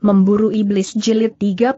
Memburu Iblis Jilid 30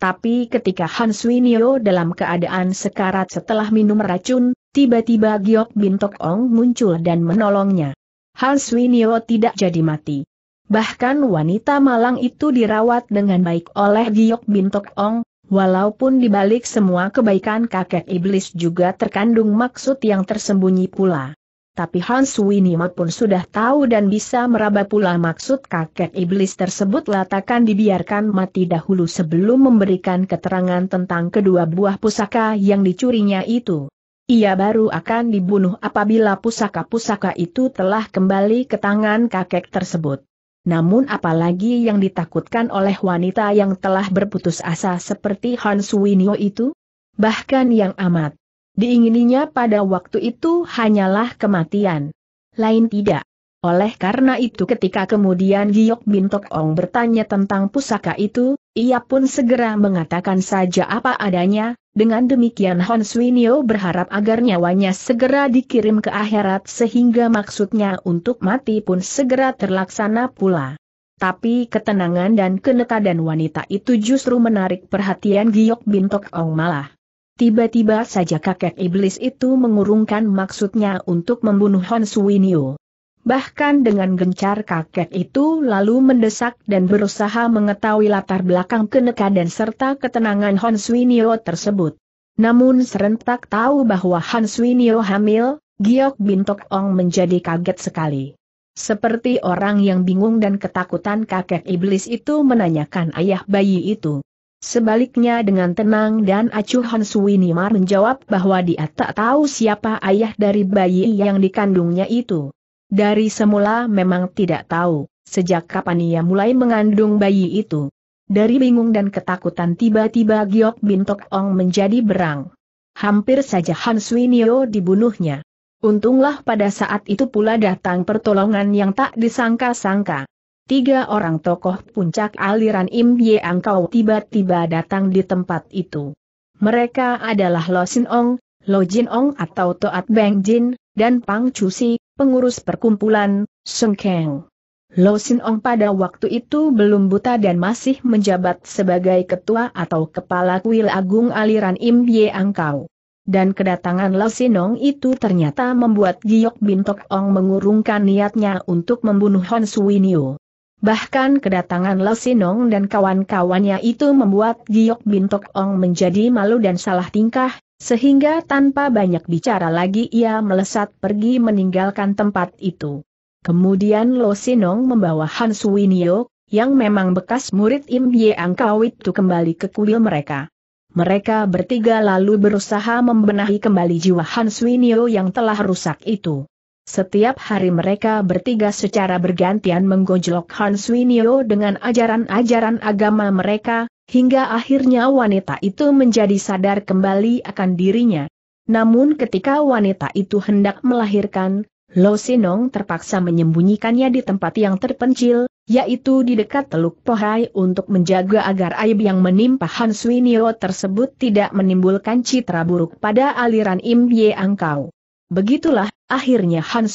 Tapi ketika Han Swinio dalam keadaan sekarat setelah minum racun, tiba-tiba Giok Bintok Ong muncul dan menolongnya. Han Swinio tidak jadi mati. Bahkan wanita malang itu dirawat dengan baik oleh Giok Bintok Ong, walaupun dibalik semua kebaikan kakek iblis juga terkandung maksud yang tersembunyi pula tapi Hans Winima pun sudah tahu dan bisa meraba pula maksud kakek iblis tersebut latakan dibiarkan mati dahulu sebelum memberikan keterangan tentang kedua buah pusaka yang dicurinya itu. Ia baru akan dibunuh apabila pusaka-pusaka itu telah kembali ke tangan kakek tersebut. Namun apalagi yang ditakutkan oleh wanita yang telah berputus asa seperti Hans Winio itu? Bahkan yang amat Diingininya pada waktu itu hanyalah kematian. Lain tidak. Oleh karena itu ketika kemudian Giyok Bintok Ong bertanya tentang pusaka itu, ia pun segera mengatakan saja apa adanya, dengan demikian Hon Swinio berharap agar nyawanya segera dikirim ke akhirat sehingga maksudnya untuk mati pun segera terlaksana pula. Tapi ketenangan dan kenekadan wanita itu justru menarik perhatian Giok Bintok Ong malah. Tiba-tiba saja kakek iblis itu mengurungkan maksudnya untuk membunuh Hon Suwinyo. Bahkan dengan gencar kakek itu lalu mendesak dan berusaha mengetahui latar belakang dan serta ketenangan Hon Suwinyo tersebut. Namun serentak tahu bahwa Hon Suwinyo hamil, Giok Bintok Ong menjadi kaget sekali. Seperti orang yang bingung dan ketakutan kakek iblis itu menanyakan ayah bayi itu. Sebaliknya dengan tenang dan acuh Han Nimar menjawab bahwa dia tak tahu siapa ayah dari bayi yang dikandungnya itu. Dari semula memang tidak tahu, sejak kapan ia mulai mengandung bayi itu. Dari bingung dan ketakutan tiba-tiba Giok Bintok Ong menjadi berang. Hampir saja Han Suinio dibunuhnya. Untunglah pada saat itu pula datang pertolongan yang tak disangka-sangka. Tiga orang tokoh puncak aliran Im Ye Angkau tiba-tiba datang di tempat itu. Mereka adalah Lo Sin Ong, Lo Jin Ong atau Toat Beng Jin, dan Pang Cusi, pengurus perkumpulan, Sung Keng. Lo Sin Ong pada waktu itu belum buta dan masih menjabat sebagai ketua atau kepala kuil agung aliran Im Ye Angkau. Dan kedatangan Lo Sin Ong itu ternyata membuat Giok Bin Ong mengurungkan niatnya untuk membunuh Hon Suinio. Bahkan kedatangan Lesinong dan kawan-kawannya itu membuat Giok Bintok Ong menjadi malu dan salah tingkah, sehingga tanpa banyak bicara lagi ia melesat pergi meninggalkan tempat itu. Kemudian Lesinong membawa Han Suwinio, yang memang bekas murid Im Ye Kawit itu kembali ke kuil mereka. Mereka bertiga lalu berusaha membenahi kembali jiwa Han Suwinio yang telah rusak itu. Setiap hari mereka bertiga secara bergantian menggojlok Han Swinio dengan ajaran-ajaran agama mereka, hingga akhirnya wanita itu menjadi sadar kembali akan dirinya. Namun ketika wanita itu hendak melahirkan, Lo Sinong terpaksa menyembunyikannya di tempat yang terpencil, yaitu di dekat Teluk Pohai untuk menjaga agar aib yang menimpa Han Swinio tersebut tidak menimbulkan citra buruk pada aliran Im Ye Angkau. Begitulah, akhirnya Han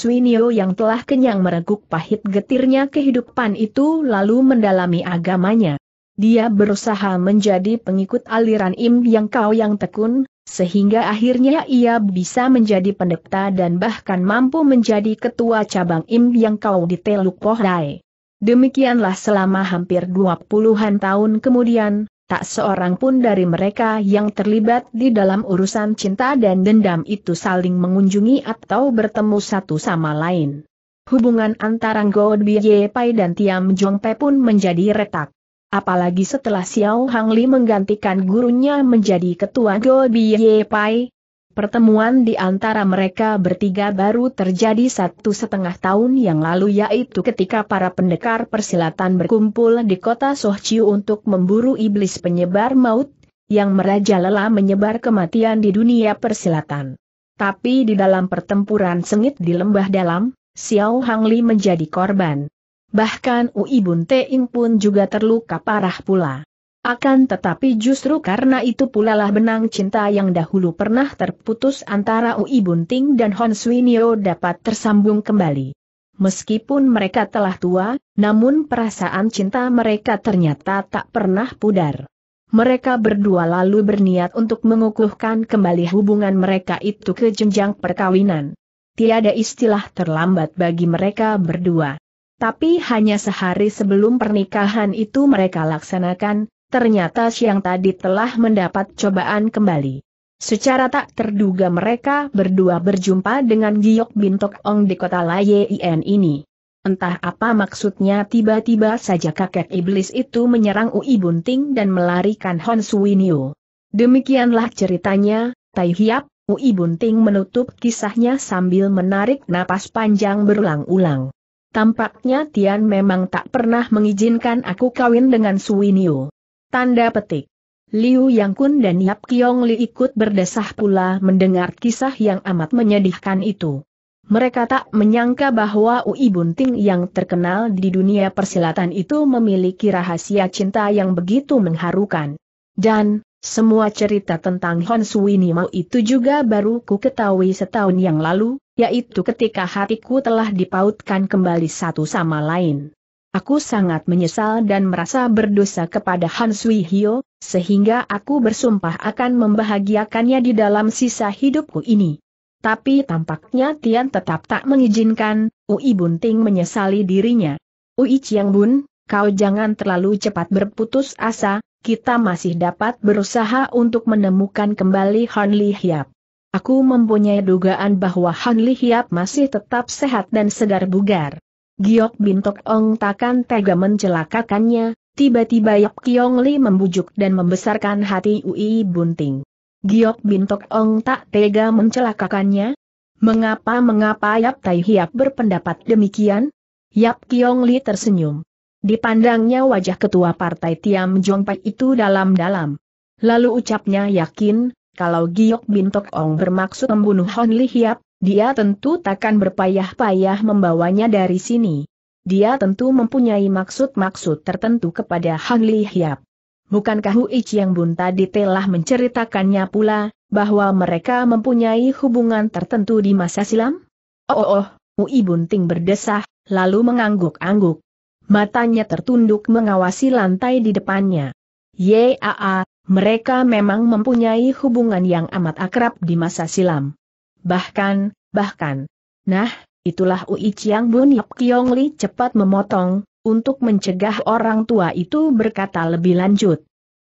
yang telah kenyang mereguk pahit getirnya kehidupan itu lalu mendalami agamanya. Dia berusaha menjadi pengikut aliran Im yang kau yang tekun, sehingga akhirnya ia bisa menjadi pendeta dan bahkan mampu menjadi ketua cabang Im yang kau di Teluk Pohdai. Demikianlah selama hampir dua puluhan tahun kemudian, tak seorang pun dari mereka yang terlibat di dalam urusan cinta dan dendam itu saling mengunjungi atau bertemu satu sama lain. Hubungan antara God Bie Pai dan Tiam Jong Pe pun menjadi retak. Apalagi setelah Xiao Hang Li menggantikan gurunya menjadi ketua Go Bie Pai, Pertemuan di antara mereka bertiga baru terjadi satu setengah tahun yang lalu yaitu ketika para pendekar persilatan berkumpul di kota Sohciu untuk memburu iblis penyebar maut, yang merajalela menyebar kematian di dunia persilatan. Tapi di dalam pertempuran sengit di lembah dalam, Xiao Hangli menjadi korban. Bahkan Ui Bun Teing pun juga terluka parah pula. Akan tetapi justru karena itu pula lah benang cinta yang dahulu pernah terputus antara Ui Bunting dan Hon Swinio dapat tersambung kembali. Meskipun mereka telah tua, namun perasaan cinta mereka ternyata tak pernah pudar. Mereka berdua lalu berniat untuk mengukuhkan kembali hubungan mereka itu ke jenjang perkawinan. Tiada istilah terlambat bagi mereka berdua. Tapi hanya sehari sebelum pernikahan itu mereka laksanakan, ternyata siang tadi telah mendapat cobaan kembali. Secara tak terduga mereka berdua berjumpa dengan Giok Bintok Ong di kota Layen ini. Entah apa maksudnya tiba-tiba saja kakek iblis itu menyerang Ui Bunting dan melarikan Hon Suwinio. Demikianlah ceritanya, Tai Hiap, Ui Bunting menutup kisahnya sambil menarik napas panjang berulang-ulang. Tampaknya Tian memang tak pernah mengizinkan aku kawin dengan Suwinio. Tanda petik. Liu Yang Kun dan Yap Kiong Li ikut berdesah pula mendengar kisah yang amat menyedihkan itu. Mereka tak menyangka bahwa Ui Bunting yang terkenal di dunia persilatan itu memiliki rahasia cinta yang begitu mengharukan. Dan, semua cerita tentang Hon Sui Nimo itu juga baru ku ketahui setahun yang lalu, yaitu ketika hatiku telah dipautkan kembali satu sama lain. Aku sangat menyesal dan merasa berdosa kepada Han Sui Hyo, sehingga aku bersumpah akan membahagiakannya di dalam sisa hidupku ini. Tapi tampaknya Tian tetap tak mengizinkan, Ui Bunting menyesali dirinya. Ui Chiang Bun, kau jangan terlalu cepat berputus asa, kita masih dapat berusaha untuk menemukan kembali Han Li Hiap. Aku mempunyai dugaan bahwa Han Li Hiap masih tetap sehat dan segar bugar. Giok Bintok Ong takkan tega mencelakakannya, tiba-tiba Yap Kiong Li membujuk dan membesarkan hati Ui Bunting. Giok Bintok Ong tak tega mencelakakannya? Mengapa-mengapa Yap Tai Hiap berpendapat demikian? Yap Kiong Li tersenyum. Dipandangnya wajah ketua partai Tiam Jong Pai itu dalam-dalam. Lalu ucapnya yakin, kalau Giok Bintok Ong bermaksud membunuh Hon Li Hiap, dia tentu takkan berpayah-payah membawanya dari sini. Dia tentu mempunyai maksud-maksud tertentu kepada Hang Li Hiap. Bukankah Ichi yang Bun tadi telah menceritakannya pula, bahwa mereka mempunyai hubungan tertentu di masa silam? Oh, oh, oh Bunting berdesah, lalu mengangguk-angguk. Matanya tertunduk mengawasi lantai di depannya. Yaa, mereka memang mempunyai hubungan yang amat akrab di masa silam. Bahkan, bahkan. Nah, itulah Ui Chiang Bun Yap Kiong Li cepat memotong, untuk mencegah orang tua itu berkata lebih lanjut.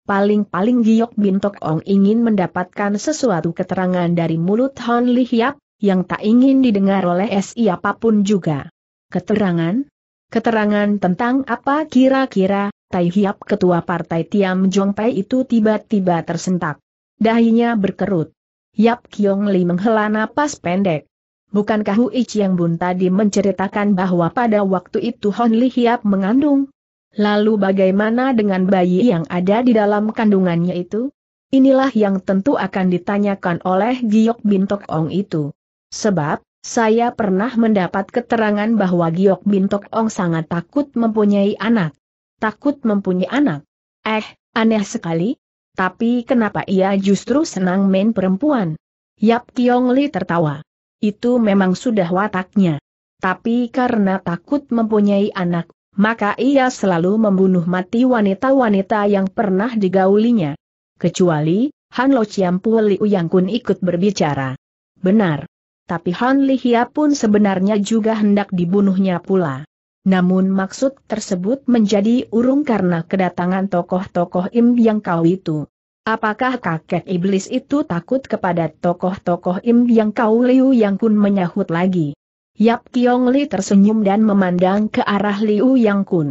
Paling-paling Giok Bintok Ong ingin mendapatkan sesuatu keterangan dari mulut Hon Li Hiap, yang tak ingin didengar oleh SI apapun juga. Keterangan? Keterangan tentang apa kira-kira, Tai Hiap ketua partai Tiam Jong Pai itu tiba-tiba tersentak. Dahinya berkerut. Yap Kiong Li menghela napas pendek. Bukankah Hui yang Bun tadi menceritakan bahwa pada waktu itu Hon Li Hiap mengandung? Lalu bagaimana dengan bayi yang ada di dalam kandungannya itu? Inilah yang tentu akan ditanyakan oleh Giok Bintok Ong itu. Sebab, saya pernah mendapat keterangan bahwa Giok Bintok Ong sangat takut mempunyai anak. Takut mempunyai anak? Eh, aneh sekali, tapi kenapa ia justru senang main perempuan? Yap Kiong Li tertawa. Itu memang sudah wataknya. Tapi karena takut mempunyai anak, maka ia selalu membunuh mati wanita-wanita yang pernah digaulinya. Kecuali, Han Lo Chiampu Liu Yang Kun ikut berbicara. Benar. Tapi Han Li Hia pun sebenarnya juga hendak dibunuhnya pula. Namun maksud tersebut menjadi urung karena kedatangan tokoh-tokoh Im yang kau itu. Apakah kakek iblis itu takut kepada tokoh-tokoh Im yang kau Liu Yang Kun menyahut lagi? Yap Kiong Li tersenyum dan memandang ke arah Liu Yang Kun.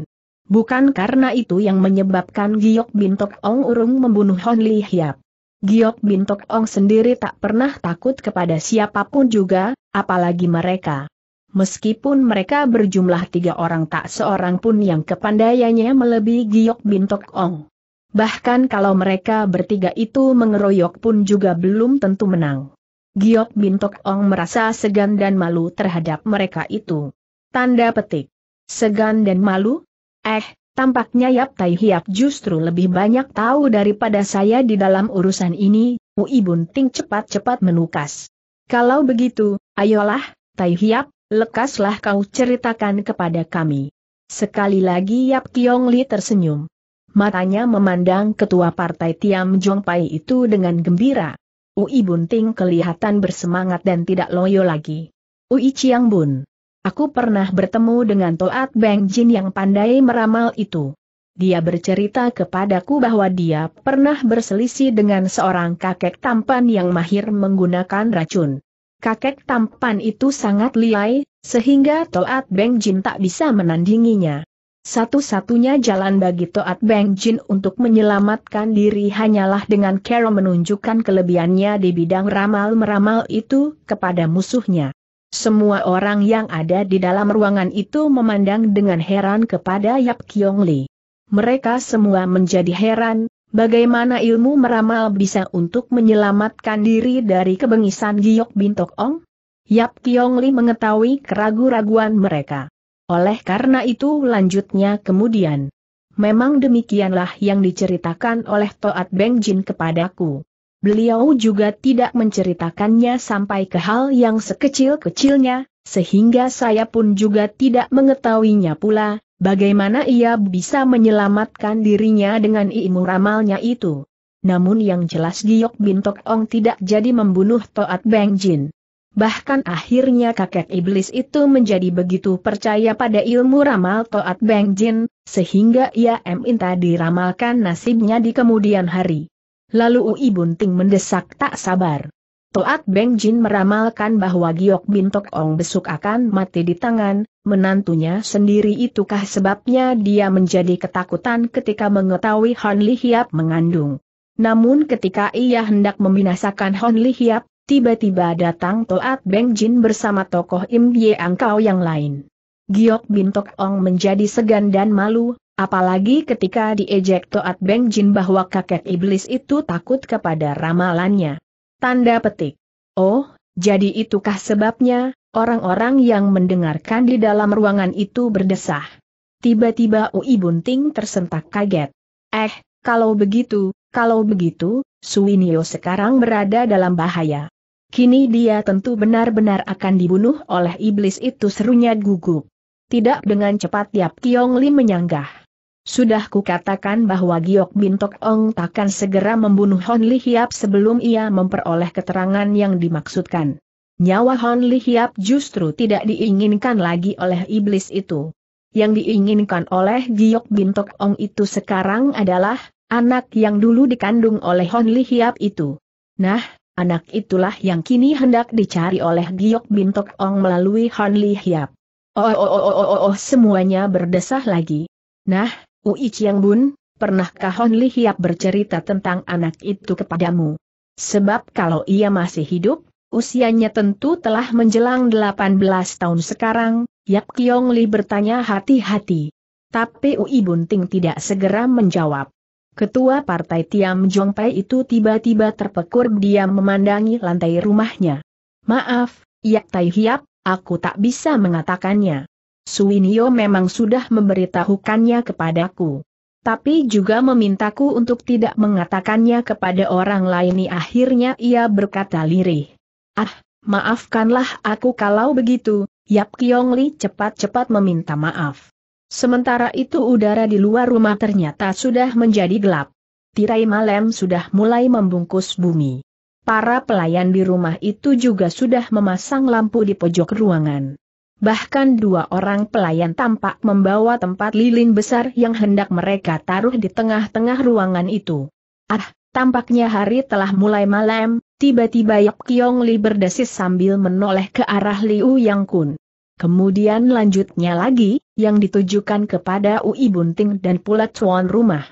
Bukan karena itu yang menyebabkan Giok Bintok Ong urung membunuh Hon Li Hiap. Giok Bintok Ong sendiri tak pernah takut kepada siapapun juga, apalagi mereka meskipun mereka berjumlah tiga orang tak seorang pun yang kepandaiannya melebihi Giok Bintok Ong. Bahkan kalau mereka bertiga itu mengeroyok pun juga belum tentu menang. Giok Bintok Ong merasa segan dan malu terhadap mereka itu. Tanda petik. Segan dan malu? Eh, tampaknya Yap Tai Hiap justru lebih banyak tahu daripada saya di dalam urusan ini, Ibun ting cepat-cepat menukas. Kalau begitu, ayolah, Tai Hiap, lekaslah kau ceritakan kepada kami. Sekali lagi Yap Kiong Li tersenyum. Matanya memandang ketua partai Tiam Jong Pai itu dengan gembira. Ui Bunting kelihatan bersemangat dan tidak loyo lagi. Ui Chiang Bun. Aku pernah bertemu dengan Toat Beng Jin yang pandai meramal itu. Dia bercerita kepadaku bahwa dia pernah berselisih dengan seorang kakek tampan yang mahir menggunakan racun kakek tampan itu sangat liai, sehingga Toat Beng Jin tak bisa menandinginya. Satu-satunya jalan bagi Toat Beng Jin untuk menyelamatkan diri hanyalah dengan Carol menunjukkan kelebihannya di bidang ramal-meramal itu kepada musuhnya. Semua orang yang ada di dalam ruangan itu memandang dengan heran kepada Yap Kiong Li. Mereka semua menjadi heran, Bagaimana ilmu meramal bisa untuk menyelamatkan diri dari kebengisan Giok Bintok Ong? Yap Kiong Li mengetahui keragu-raguan mereka. Oleh karena itu lanjutnya kemudian. Memang demikianlah yang diceritakan oleh Toat Beng Jin kepadaku. Beliau juga tidak menceritakannya sampai ke hal yang sekecil-kecilnya, sehingga saya pun juga tidak mengetahuinya pula, Bagaimana ia bisa menyelamatkan dirinya dengan ilmu ramalnya itu? Namun yang jelas Giok Bin Ong tidak jadi membunuh Toat Beng Jin. Bahkan akhirnya kakek iblis itu menjadi begitu percaya pada ilmu ramal Toat Beng Jin, sehingga ia minta diramalkan nasibnya di kemudian hari. Lalu Ui Bunting mendesak tak sabar. Toat Beng Jin meramalkan bahwa Giok Bintok Ong Besuk akan mati di tangan, menantunya sendiri itukah sebabnya dia menjadi ketakutan ketika mengetahui Hon Li Hiap mengandung. Namun ketika ia hendak membinasakan Hon Li Hiap, tiba-tiba datang Toat Beng Jin bersama tokoh Im Ye Angkau yang lain. Giok Bintok Ong menjadi segan dan malu, apalagi ketika diejek Toat Beng Jin bahwa kakek iblis itu takut kepada ramalannya. Tanda petik. Oh, jadi itukah sebabnya, orang-orang yang mendengarkan di dalam ruangan itu berdesah. Tiba-tiba Ui Bunting tersentak kaget. Eh, kalau begitu, kalau begitu, Suwinio sekarang berada dalam bahaya. Kini dia tentu benar-benar akan dibunuh oleh iblis itu serunya gugup. Tidak dengan cepat Yap Kiong Lim menyanggah. Sudah kukatakan bahwa Giok Bintok Ong takkan segera membunuh Hon Li Hiap sebelum ia memperoleh keterangan yang dimaksudkan. Nyawa Hon Li Hiap justru tidak diinginkan lagi oleh iblis itu. Yang diinginkan oleh Giok Bintok Ong itu sekarang adalah anak yang dulu dikandung oleh Hon Li Hiap itu. Nah, anak itulah yang kini hendak dicari oleh Giok Bintok Ong melalui Hon Li Hiap. Oh, oh, oh, oh, oh, oh, oh semuanya berdesah lagi. Nah, Ui Chiang Bun, pernahkah Hon Li Hiap bercerita tentang anak itu kepadamu? Sebab kalau ia masih hidup, usianya tentu telah menjelang 18 tahun sekarang, Yap Kiong Li bertanya hati-hati. Tapi Ui Bunting tidak segera menjawab. Ketua Partai Tiam Jong Pai itu tiba-tiba terpekur diam memandangi lantai rumahnya. Maaf, Yap Tai Hiap, aku tak bisa mengatakannya. Suinio memang sudah memberitahukannya kepadaku. Tapi juga memintaku untuk tidak mengatakannya kepada orang lain akhirnya ia berkata lirih. Ah, maafkanlah aku kalau begitu, Yap Kiong Li cepat-cepat meminta maaf. Sementara itu udara di luar rumah ternyata sudah menjadi gelap. Tirai malam sudah mulai membungkus bumi. Para pelayan di rumah itu juga sudah memasang lampu di pojok ruangan. Bahkan dua orang pelayan tampak membawa tempat lilin besar yang hendak mereka taruh di tengah-tengah ruangan itu. Ah, tampaknya hari telah mulai malam, tiba-tiba Yap Kiong Li berdesis sambil menoleh ke arah Liu Yang Kun. Kemudian lanjutnya lagi, yang ditujukan kepada Ui Bunting dan pula tuan rumah.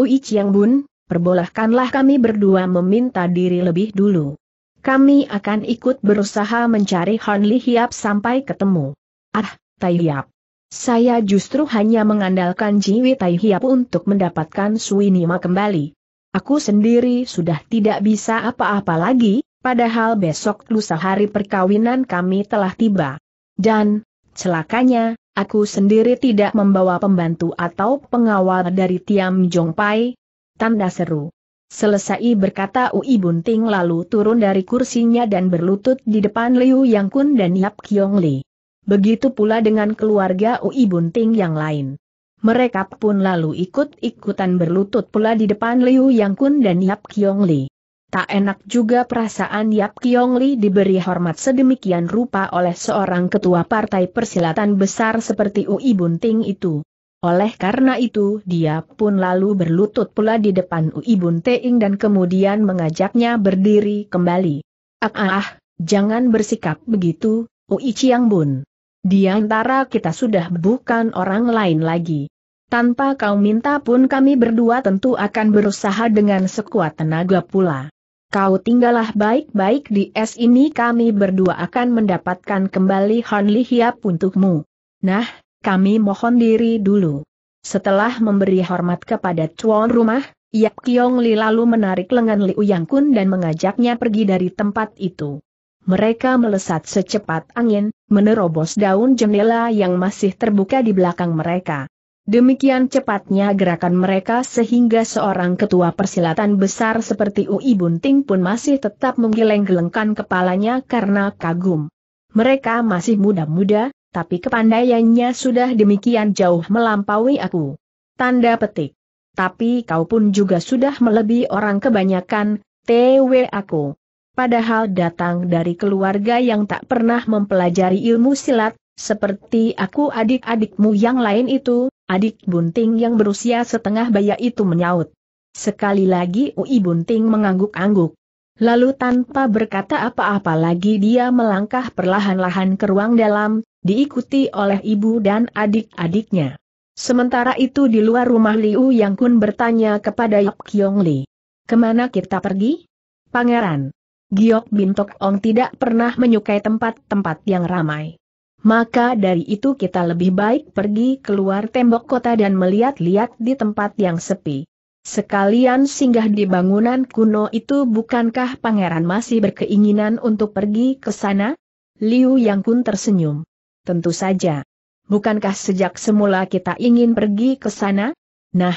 Ui Chiang Bun, perbolehkanlah kami berdua meminta diri lebih dulu. Kami akan ikut berusaha mencari Han Li Hiap sampai ketemu. Ah, Tai Hiap. Saya justru hanya mengandalkan Jiwi Tai Hiap untuk mendapatkan Suinima kembali. Aku sendiri sudah tidak bisa apa-apa lagi, padahal besok lusa hari perkawinan kami telah tiba. Dan, celakanya, aku sendiri tidak membawa pembantu atau pengawal dari Tiam Jong Pai. Tanda seru. Selesai berkata Ui Bunting lalu turun dari kursinya dan berlutut di depan Liu Yang Kun dan Yap Kiong Li. Begitu pula dengan keluarga Ui Bunting yang lain. Mereka pun lalu ikut-ikutan berlutut pula di depan Liu Yang Kun dan Yap Kiong Li. Tak enak juga perasaan Yap Kiong Li diberi hormat sedemikian rupa oleh seorang ketua partai persilatan besar seperti Ui Bunting itu. Oleh karena itu dia pun lalu berlutut pula di depan Ui Bun Teing dan kemudian mengajaknya berdiri kembali. Ah, ah, ah jangan bersikap begitu, Ui Chiang Bun. Di antara kita sudah bukan orang lain lagi. Tanpa kau minta pun kami berdua tentu akan berusaha dengan sekuat tenaga pula. Kau tinggallah baik-baik di es ini kami berdua akan mendapatkan kembali Han Li Hiap untukmu. Nah, kami mohon diri dulu. Setelah memberi hormat kepada tuan rumah, Yap Kiong Li lalu menarik lengan Liu Yang Kun dan mengajaknya pergi dari tempat itu. Mereka melesat secepat angin, menerobos daun jendela yang masih terbuka di belakang mereka. Demikian cepatnya gerakan mereka sehingga seorang ketua persilatan besar seperti Ui Bunting pun masih tetap menggeleng-gelengkan kepalanya karena kagum. Mereka masih muda-muda, tapi kepandaiannya sudah demikian jauh melampaui aku. Tanda petik. Tapi kau pun juga sudah melebihi orang kebanyakan, TW aku. Padahal datang dari keluarga yang tak pernah mempelajari ilmu silat, seperti aku adik-adikmu yang lain itu, adik bunting yang berusia setengah baya itu menyaut. Sekali lagi Ui Bunting mengangguk-angguk. Lalu tanpa berkata apa-apa lagi dia melangkah perlahan-lahan ke ruang dalam, diikuti oleh ibu dan adik-adiknya. Sementara itu di luar rumah Liu Yang Kun bertanya kepada Yap Kiong Li. Kemana kita pergi? Pangeran. Giok Bintok Ong tidak pernah menyukai tempat-tempat yang ramai. Maka dari itu kita lebih baik pergi keluar tembok kota dan melihat-lihat di tempat yang sepi. Sekalian singgah di bangunan kuno itu bukankah pangeran masih berkeinginan untuk pergi ke sana? Liu Yang Kun tersenyum. Tentu saja. Bukankah sejak semula kita ingin pergi ke sana? Nah,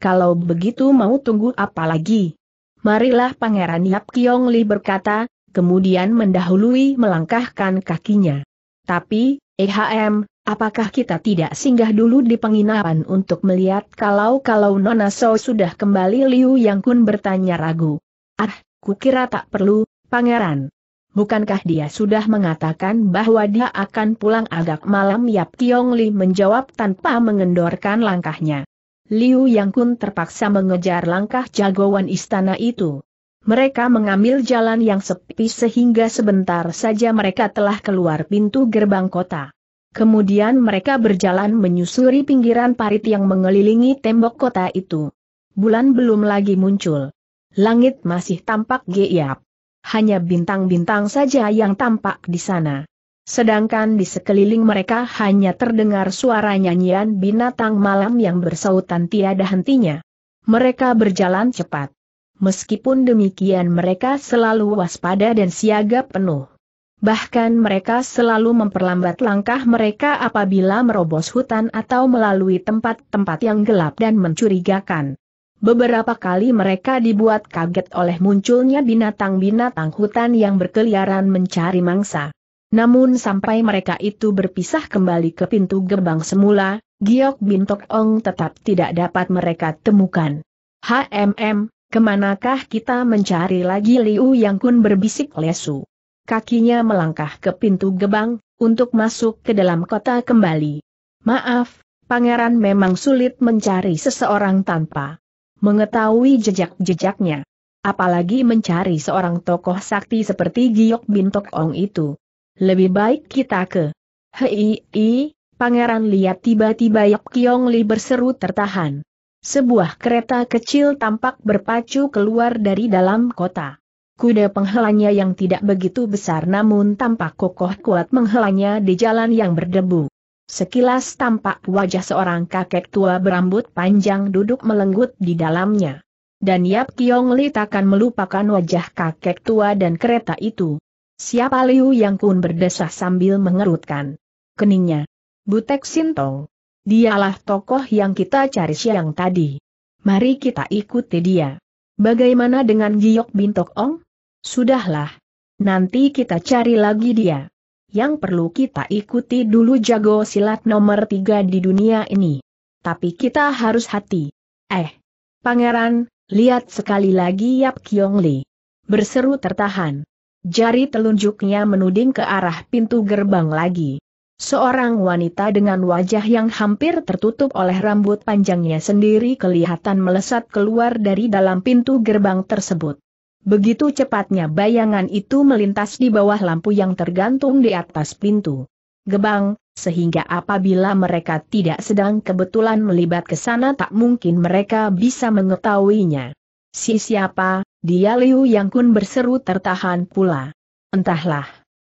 kalau begitu mau tunggu apa lagi? Marilah Pangeran Yap Kiong Li berkata, kemudian mendahului melangkahkan kakinya. Tapi, EHM, apakah kita tidak singgah dulu di penginapan untuk melihat kalau-kalau Nona So sudah kembali Liu Yang Kun bertanya ragu. Ah, kukira tak perlu, Pangeran. Bukankah dia sudah mengatakan bahwa dia akan pulang agak malam? Yap Tiong Li menjawab tanpa mengendorkan langkahnya. Liu Yang Kun terpaksa mengejar langkah jagoan istana itu. Mereka mengambil jalan yang sepi sehingga sebentar saja mereka telah keluar pintu gerbang kota. Kemudian mereka berjalan menyusuri pinggiran parit yang mengelilingi tembok kota itu. Bulan belum lagi muncul. Langit masih tampak geyap hanya bintang-bintang saja yang tampak di sana. Sedangkan di sekeliling mereka hanya terdengar suara nyanyian binatang malam yang bersautan tiada hentinya. Mereka berjalan cepat. Meskipun demikian mereka selalu waspada dan siaga penuh. Bahkan mereka selalu memperlambat langkah mereka apabila merobos hutan atau melalui tempat-tempat yang gelap dan mencurigakan. Beberapa kali mereka dibuat kaget oleh munculnya binatang-binatang hutan yang berkeliaran mencari mangsa. Namun sampai mereka itu berpisah kembali ke pintu gerbang semula, Giok Bintok Ong tetap tidak dapat mereka temukan. HMM, kemanakah kita mencari lagi Liu Yang Kun berbisik lesu. Kakinya melangkah ke pintu gerbang, untuk masuk ke dalam kota kembali. Maaf, pangeran memang sulit mencari seseorang tanpa mengetahui jejak-jejaknya. Apalagi mencari seorang tokoh sakti seperti Giok Bintok Ong itu. Lebih baik kita ke. Hei, i, pangeran lihat tiba-tiba Yok Kiong Li berseru tertahan. Sebuah kereta kecil tampak berpacu keluar dari dalam kota. Kuda penghelanya yang tidak begitu besar namun tampak kokoh kuat menghelanya di jalan yang berdebu. Sekilas tampak wajah seorang kakek tua berambut panjang duduk melenggut di dalamnya. Dan Yap Kiong Li takkan melupakan wajah kakek tua dan kereta itu. Siapa Liu Yang Kun berdesah sambil mengerutkan keningnya. Butek Sintong. Dialah tokoh yang kita cari siang tadi. Mari kita ikuti dia. Bagaimana dengan Giok Bintok Ong? Sudahlah. Nanti kita cari lagi dia yang perlu kita ikuti dulu jago silat nomor tiga di dunia ini. Tapi kita harus hati. Eh, pangeran, lihat sekali lagi Yap Kiong Li. Berseru tertahan. Jari telunjuknya menuding ke arah pintu gerbang lagi. Seorang wanita dengan wajah yang hampir tertutup oleh rambut panjangnya sendiri kelihatan melesat keluar dari dalam pintu gerbang tersebut. Begitu cepatnya bayangan itu melintas di bawah lampu yang tergantung di atas pintu. Gebang, sehingga apabila mereka tidak sedang kebetulan melibat ke sana tak mungkin mereka bisa mengetahuinya. Si siapa, dia Liu Yang Kun berseru tertahan pula. Entahlah.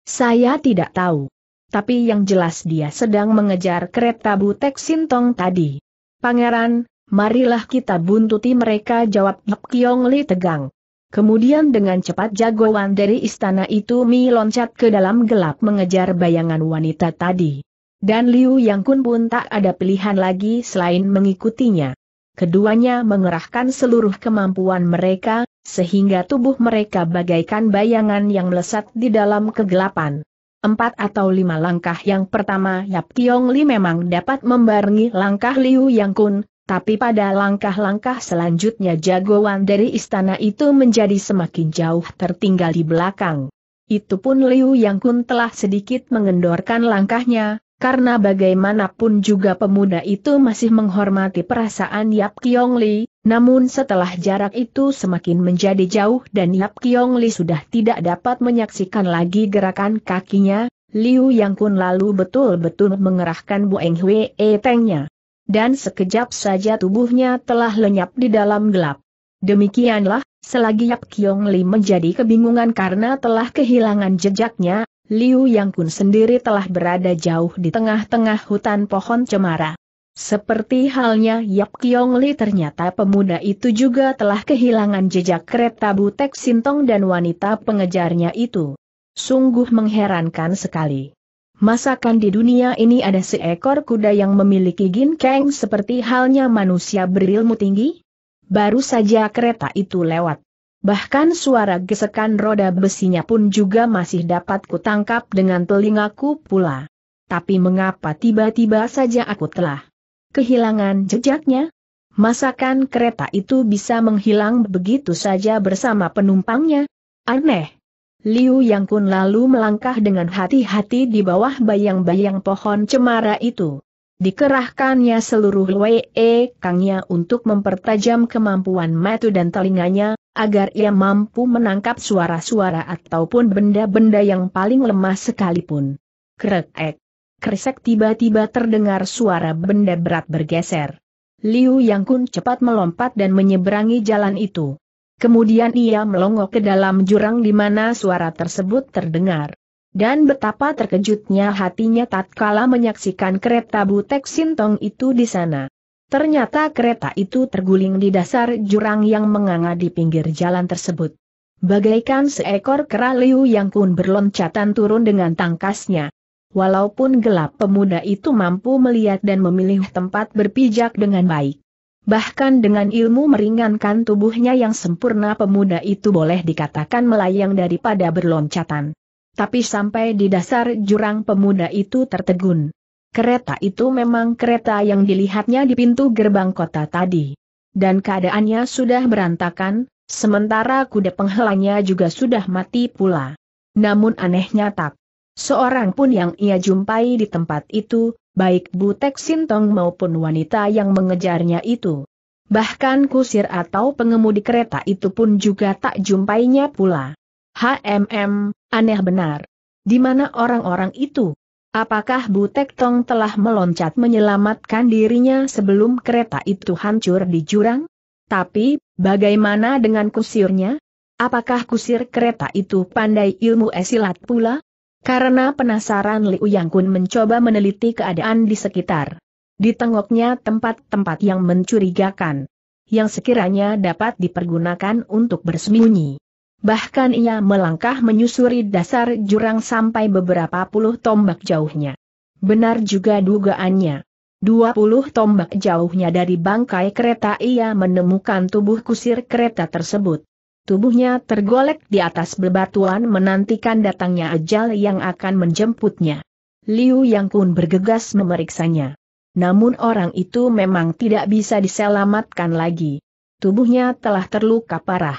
Saya tidak tahu. Tapi yang jelas dia sedang mengejar kereta Butek Sintong tadi. Pangeran, marilah kita buntuti mereka jawab Yap Kiong Li tegang. Kemudian dengan cepat jagoan dari istana itu Mi loncat ke dalam gelap mengejar bayangan wanita tadi. Dan Liu Yang Kun pun tak ada pilihan lagi selain mengikutinya. Keduanya mengerahkan seluruh kemampuan mereka, sehingga tubuh mereka bagaikan bayangan yang melesat di dalam kegelapan. Empat atau lima langkah yang pertama Yap Kiong Li memang dapat membarengi langkah Liu Yang Kun, tapi pada langkah-langkah selanjutnya jagoan dari istana itu menjadi semakin jauh tertinggal di belakang. Itu pun Liu Yang Kun telah sedikit mengendorkan langkahnya, karena bagaimanapun juga pemuda itu masih menghormati perasaan Yap Kiong Li, namun setelah jarak itu semakin menjadi jauh dan Yap Kiong Li sudah tidak dapat menyaksikan lagi gerakan kakinya, Liu Yang Kun lalu betul-betul mengerahkan Bu Eng Hwe Tengnya dan sekejap saja tubuhnya telah lenyap di dalam gelap. Demikianlah, selagi Yap Kiong Li menjadi kebingungan karena telah kehilangan jejaknya, Liu Yang Kun sendiri telah berada jauh di tengah-tengah hutan pohon cemara. Seperti halnya Yap Kiong Li ternyata pemuda itu juga telah kehilangan jejak kereta Butek Sintong dan wanita pengejarnya itu. Sungguh mengherankan sekali. Masakan di dunia ini ada seekor kuda yang memiliki ginkeng seperti halnya manusia berilmu tinggi? Baru saja kereta itu lewat. Bahkan suara gesekan roda besinya pun juga masih dapat kutangkap dengan telingaku pula. Tapi mengapa tiba-tiba saja aku telah kehilangan jejaknya? Masakan kereta itu bisa menghilang begitu saja bersama penumpangnya? Aneh. Liu Yang Kun lalu melangkah dengan hati-hati di bawah bayang-bayang pohon cemara itu. Dikerahkannya seluruh Wei e, Kangnya untuk mempertajam kemampuan mata dan telinganya, agar ia mampu menangkap suara-suara ataupun benda-benda yang paling lemah sekalipun. Krek, kresek tiba-tiba terdengar suara benda berat bergeser. Liu Yang Kun cepat melompat dan menyeberangi jalan itu. Kemudian ia melongok ke dalam jurang di mana suara tersebut terdengar. Dan betapa terkejutnya hatinya tatkala menyaksikan kereta Butek Sintong itu di sana. Ternyata kereta itu terguling di dasar jurang yang menganga di pinggir jalan tersebut. Bagaikan seekor kera liu yang pun berloncatan turun dengan tangkasnya. Walaupun gelap pemuda itu mampu melihat dan memilih tempat berpijak dengan baik. Bahkan dengan ilmu meringankan tubuhnya yang sempurna pemuda itu boleh dikatakan melayang daripada berloncatan. Tapi sampai di dasar jurang pemuda itu tertegun. Kereta itu memang kereta yang dilihatnya di pintu gerbang kota tadi. Dan keadaannya sudah berantakan, sementara kuda penghelangnya juga sudah mati pula. Namun anehnya tak. Seorang pun yang ia jumpai di tempat itu, baik Butek Sintong maupun wanita yang mengejarnya itu. Bahkan kusir atau pengemudi kereta itu pun juga tak jumpainya pula. HMM, aneh benar. Di mana orang-orang itu? Apakah Butek Tong telah meloncat menyelamatkan dirinya sebelum kereta itu hancur di jurang? Tapi, bagaimana dengan kusirnya? Apakah kusir kereta itu pandai ilmu esilat pula? Karena penasaran Liu Yang Kun mencoba meneliti keadaan di sekitar. Ditengoknya tempat-tempat yang mencurigakan. Yang sekiranya dapat dipergunakan untuk bersembunyi. Bahkan ia melangkah menyusuri dasar jurang sampai beberapa puluh tombak jauhnya. Benar juga dugaannya. Dua puluh tombak jauhnya dari bangkai kereta ia menemukan tubuh kusir kereta tersebut. Tubuhnya tergolek di atas bebatuan menantikan datangnya ajal yang akan menjemputnya. Liu Yang Kun bergegas memeriksanya. Namun orang itu memang tidak bisa diselamatkan lagi. Tubuhnya telah terluka parah.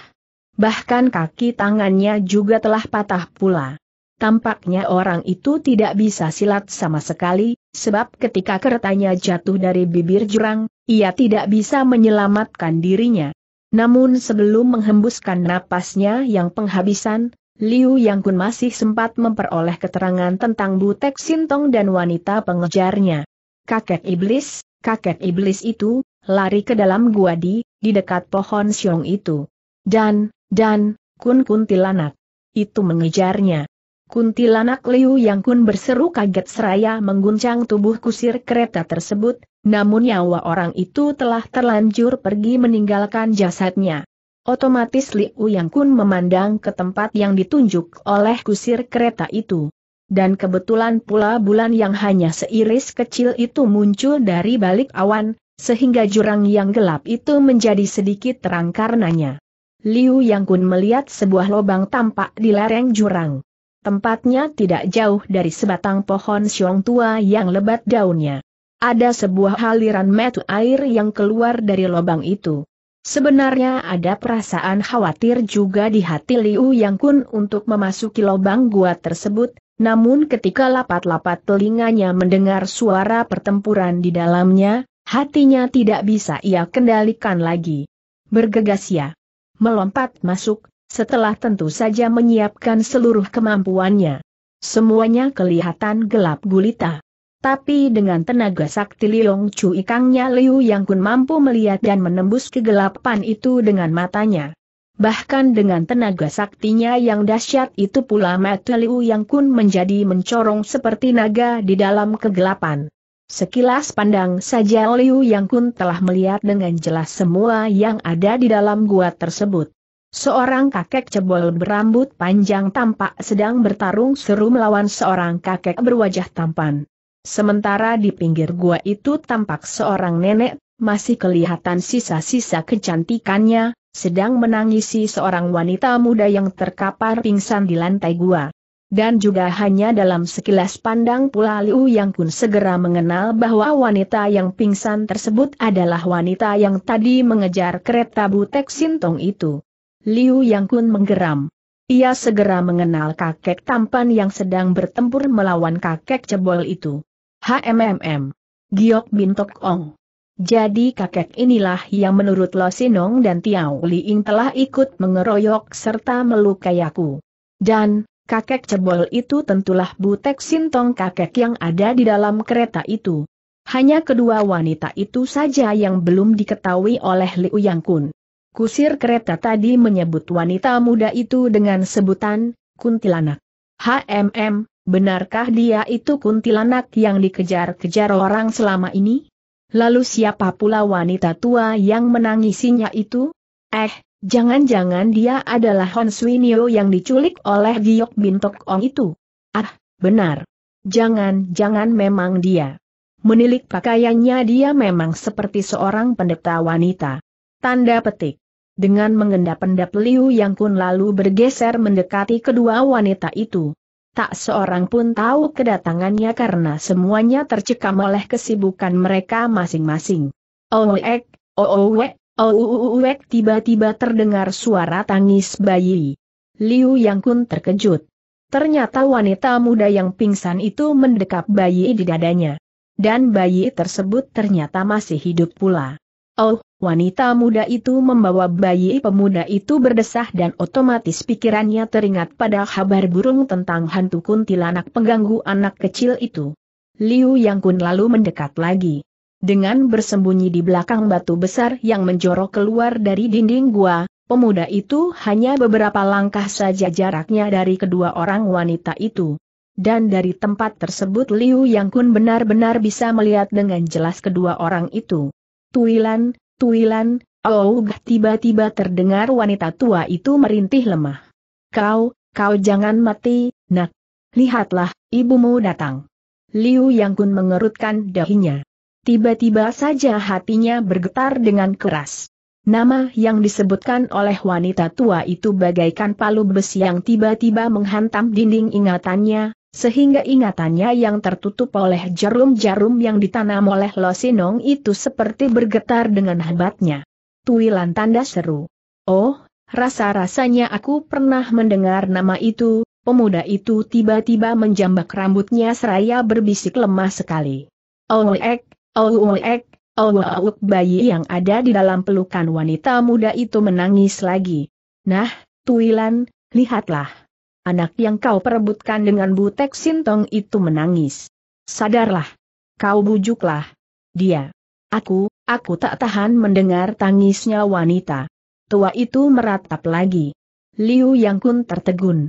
Bahkan kaki tangannya juga telah patah pula. Tampaknya orang itu tidak bisa silat sama sekali, sebab ketika keretanya jatuh dari bibir jurang, ia tidak bisa menyelamatkan dirinya. Namun sebelum menghembuskan napasnya yang penghabisan, Liu Yang Kun masih sempat memperoleh keterangan tentang Butek Sintong dan wanita pengejarnya. Kakek iblis, kakek iblis itu, lari ke dalam gua di, di dekat pohon siung itu. Dan, dan, kun tilanak, Itu mengejarnya. Kuntilanak Liu Yang Kun berseru kaget seraya mengguncang tubuh kusir kereta tersebut, namun nyawa orang itu telah terlanjur pergi meninggalkan jasadnya. Otomatis Liu Yang Kun memandang ke tempat yang ditunjuk oleh kusir kereta itu. Dan kebetulan pula bulan yang hanya seiris kecil itu muncul dari balik awan, sehingga jurang yang gelap itu menjadi sedikit terang karenanya. Liu Yang Kun melihat sebuah lubang tampak di lereng jurang. Tempatnya tidak jauh dari sebatang pohon siong tua yang lebat daunnya. Ada sebuah aliran metu air yang keluar dari lubang itu. Sebenarnya ada perasaan khawatir juga di hati Liu Yang Kun untuk memasuki lubang gua tersebut, namun ketika lapat-lapat telinganya mendengar suara pertempuran di dalamnya, hatinya tidak bisa ia kendalikan lagi. Bergegas ia melompat masuk, setelah tentu saja menyiapkan seluruh kemampuannya. Semuanya kelihatan gelap gulita. Tapi dengan tenaga sakti Liong Chu Ikangnya Liu Yang Kun mampu melihat dan menembus kegelapan itu dengan matanya. Bahkan dengan tenaga saktinya yang dahsyat itu pula mata Liu Yang Kun menjadi mencorong seperti naga di dalam kegelapan. Sekilas pandang saja Liu Yang Kun telah melihat dengan jelas semua yang ada di dalam gua tersebut. Seorang kakek cebol berambut panjang tampak sedang bertarung seru melawan seorang kakek berwajah tampan. Sementara di pinggir gua itu tampak seorang nenek, masih kelihatan sisa-sisa kecantikannya, sedang menangisi seorang wanita muda yang terkapar pingsan di lantai gua. Dan juga hanya dalam sekilas pandang pula Liu Yang pun segera mengenal bahwa wanita yang pingsan tersebut adalah wanita yang tadi mengejar kereta Butek Sintong itu. Liu Yang Kun menggeram. Ia segera mengenal kakek tampan yang sedang bertempur melawan kakek cebol itu. HMMM. Giok Bintok Ong. Jadi kakek inilah yang menurut Lo Sinong dan Tiao Liing telah ikut mengeroyok serta melukai aku. Dan, kakek cebol itu tentulah Butek Sintong kakek yang ada di dalam kereta itu. Hanya kedua wanita itu saja yang belum diketahui oleh Liu Yang Kun. Kusir kereta tadi menyebut wanita muda itu dengan sebutan, kuntilanak. HMM, benarkah dia itu kuntilanak yang dikejar-kejar orang selama ini? Lalu siapa pula wanita tua yang menangisinya itu? Eh, jangan-jangan dia adalah Hon Nio yang diculik oleh Giok Bintok Ong itu. Ah, benar. Jangan-jangan memang dia. Menilik pakaiannya dia memang seperti seorang pendeta wanita. Tanda petik. Dengan mengendap-endap Liu Yang Kun lalu bergeser mendekati kedua wanita itu. Tak seorang pun tahu kedatangannya karena semuanya tercekam oleh kesibukan mereka masing-masing. Owek, oh, oh, oh, owek, owek tiba-tiba terdengar suara tangis bayi. Liu Yang Kun terkejut. Ternyata wanita muda yang pingsan itu mendekap bayi di dadanya. Dan bayi tersebut ternyata masih hidup pula. Oh, Wanita muda itu membawa bayi pemuda itu berdesah dan otomatis pikirannya teringat pada kabar burung tentang hantu kuntilanak pengganggu anak kecil itu. Liu Yang Kun lalu mendekat lagi. Dengan bersembunyi di belakang batu besar yang menjorok keluar dari dinding gua, pemuda itu hanya beberapa langkah saja jaraknya dari kedua orang wanita itu. Dan dari tempat tersebut Liu Yang Kun benar-benar bisa melihat dengan jelas kedua orang itu. Tuilan, Tuilan, oh tiba-tiba terdengar wanita tua itu merintih lemah. Kau, kau jangan mati, nak. Lihatlah, ibumu datang. Liu Yangkun mengerutkan dahinya. Tiba-tiba saja hatinya bergetar dengan keras. Nama yang disebutkan oleh wanita tua itu bagaikan palu besi yang tiba-tiba menghantam dinding ingatannya, sehingga ingatannya yang tertutup oleh jarum-jarum yang ditanam oleh Losinong itu seperti bergetar dengan hebatnya. Tuilan tanda seru. Oh, rasa-rasanya aku pernah mendengar nama itu, pemuda itu tiba-tiba menjambak rambutnya seraya berbisik lemah sekali. Oek, oek, oek bayi yang ada di dalam pelukan wanita muda itu menangis lagi. Nah, Tuilan, lihatlah anak yang kau perebutkan dengan Butek Sintong itu menangis. Sadarlah. Kau bujuklah. Dia. Aku, aku tak tahan mendengar tangisnya wanita. Tua itu meratap lagi. Liu Yang Kun tertegun.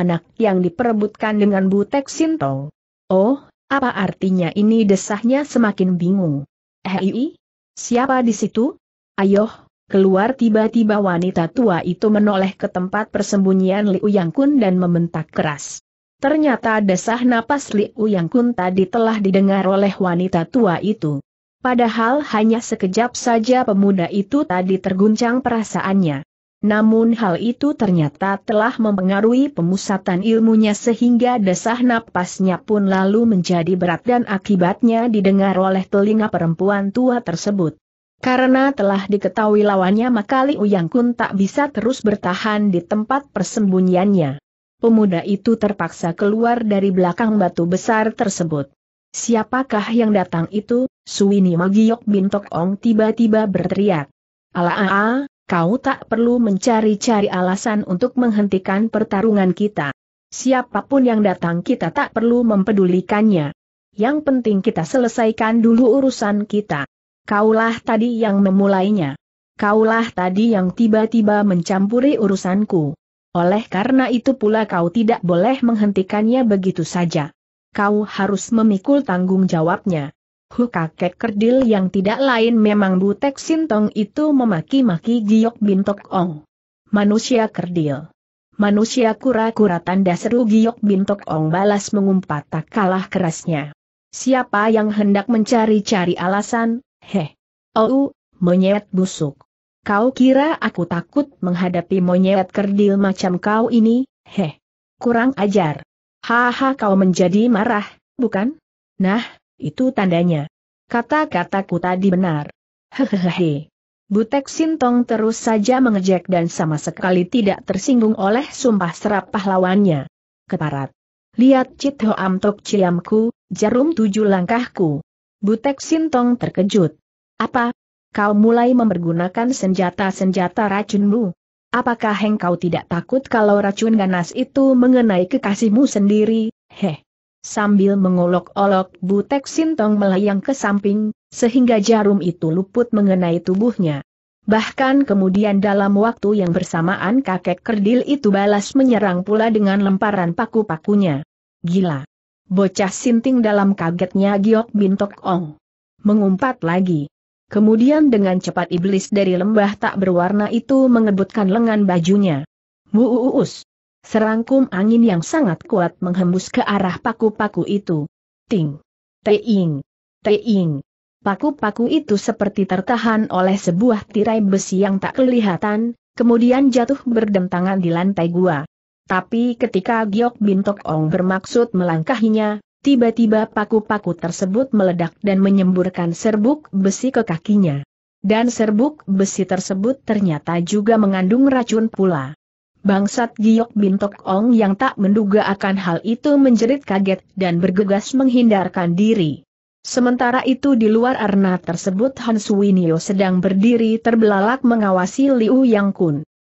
Anak yang diperebutkan dengan Butek Sintong. Oh, apa artinya ini desahnya semakin bingung. Hei, eh, siapa di situ? Ayoh, Keluar tiba-tiba wanita tua itu menoleh ke tempat persembunyian Liu Yang Kun dan membentak keras. Ternyata desah napas Liu Yang Kun tadi telah didengar oleh wanita tua itu. Padahal hanya sekejap saja pemuda itu tadi terguncang perasaannya. Namun hal itu ternyata telah mempengaruhi pemusatan ilmunya sehingga desah napasnya pun lalu menjadi berat dan akibatnya didengar oleh telinga perempuan tua tersebut. Karena telah diketahui lawannya maka Liu Yang Kun tak bisa terus bertahan di tempat persembunyiannya. Pemuda itu terpaksa keluar dari belakang batu besar tersebut. Siapakah yang datang itu? Suwini Magiok Bintok Ong tiba-tiba berteriak. Ala kau tak perlu mencari-cari alasan untuk menghentikan pertarungan kita. Siapapun yang datang kita tak perlu mempedulikannya. Yang penting kita selesaikan dulu urusan kita. Kaulah tadi yang memulainya. Kaulah tadi yang tiba-tiba mencampuri urusanku. Oleh karena itu pula kau tidak boleh menghentikannya begitu saja. Kau harus memikul tanggung jawabnya. Hu kakek kerdil yang tidak lain memang Butek Sintong itu memaki-maki Giok Bintok Ong. Manusia kerdil. Manusia kura-kura tanda seru Giok Bintok Ong balas mengumpat tak kalah kerasnya. Siapa yang hendak mencari-cari alasan, Heh. Oh, monyet busuk. Kau kira aku takut menghadapi monyet kerdil macam kau ini? Heh. Kurang ajar. Haha kau menjadi marah, bukan? Nah, itu tandanya. Kata-kataku tadi benar. Hehehe. Butek Sintong terus saja mengejek dan sama sekali tidak tersinggung oleh sumpah serap pahlawannya. Keparat. Lihat Cit Hoam Tok Ciamku, jarum tujuh langkahku. Butek Sintong terkejut. Apa? Kau mulai mempergunakan senjata-senjata racunmu? Apakah engkau tidak takut kalau racun ganas itu mengenai kekasihmu sendiri? Heh. Sambil mengolok-olok Butek Sintong melayang ke samping, sehingga jarum itu luput mengenai tubuhnya. Bahkan kemudian dalam waktu yang bersamaan kakek kerdil itu balas menyerang pula dengan lemparan paku-pakunya. Gila! Bocah sinting dalam kagetnya Giok Bintok Ong. Mengumpat lagi. Kemudian dengan cepat iblis dari lembah tak berwarna itu mengebutkan lengan bajunya. Muuus. Serangkum angin yang sangat kuat menghembus ke arah paku-paku itu. Ting. Teing. Teing. Paku-paku itu seperti tertahan oleh sebuah tirai besi yang tak kelihatan, kemudian jatuh berdentangan di lantai gua. Tapi ketika Giok Bintok Ong bermaksud melangkahinya, tiba-tiba paku-paku tersebut meledak dan menyemburkan serbuk besi ke kakinya. Dan serbuk besi tersebut ternyata juga mengandung racun pula. Bangsat Giok Bintok Ong yang tak menduga akan hal itu menjerit kaget dan bergegas menghindarkan diri. Sementara itu di luar arena tersebut Han Suwinyo sedang berdiri terbelalak mengawasi Liu Yang Kun.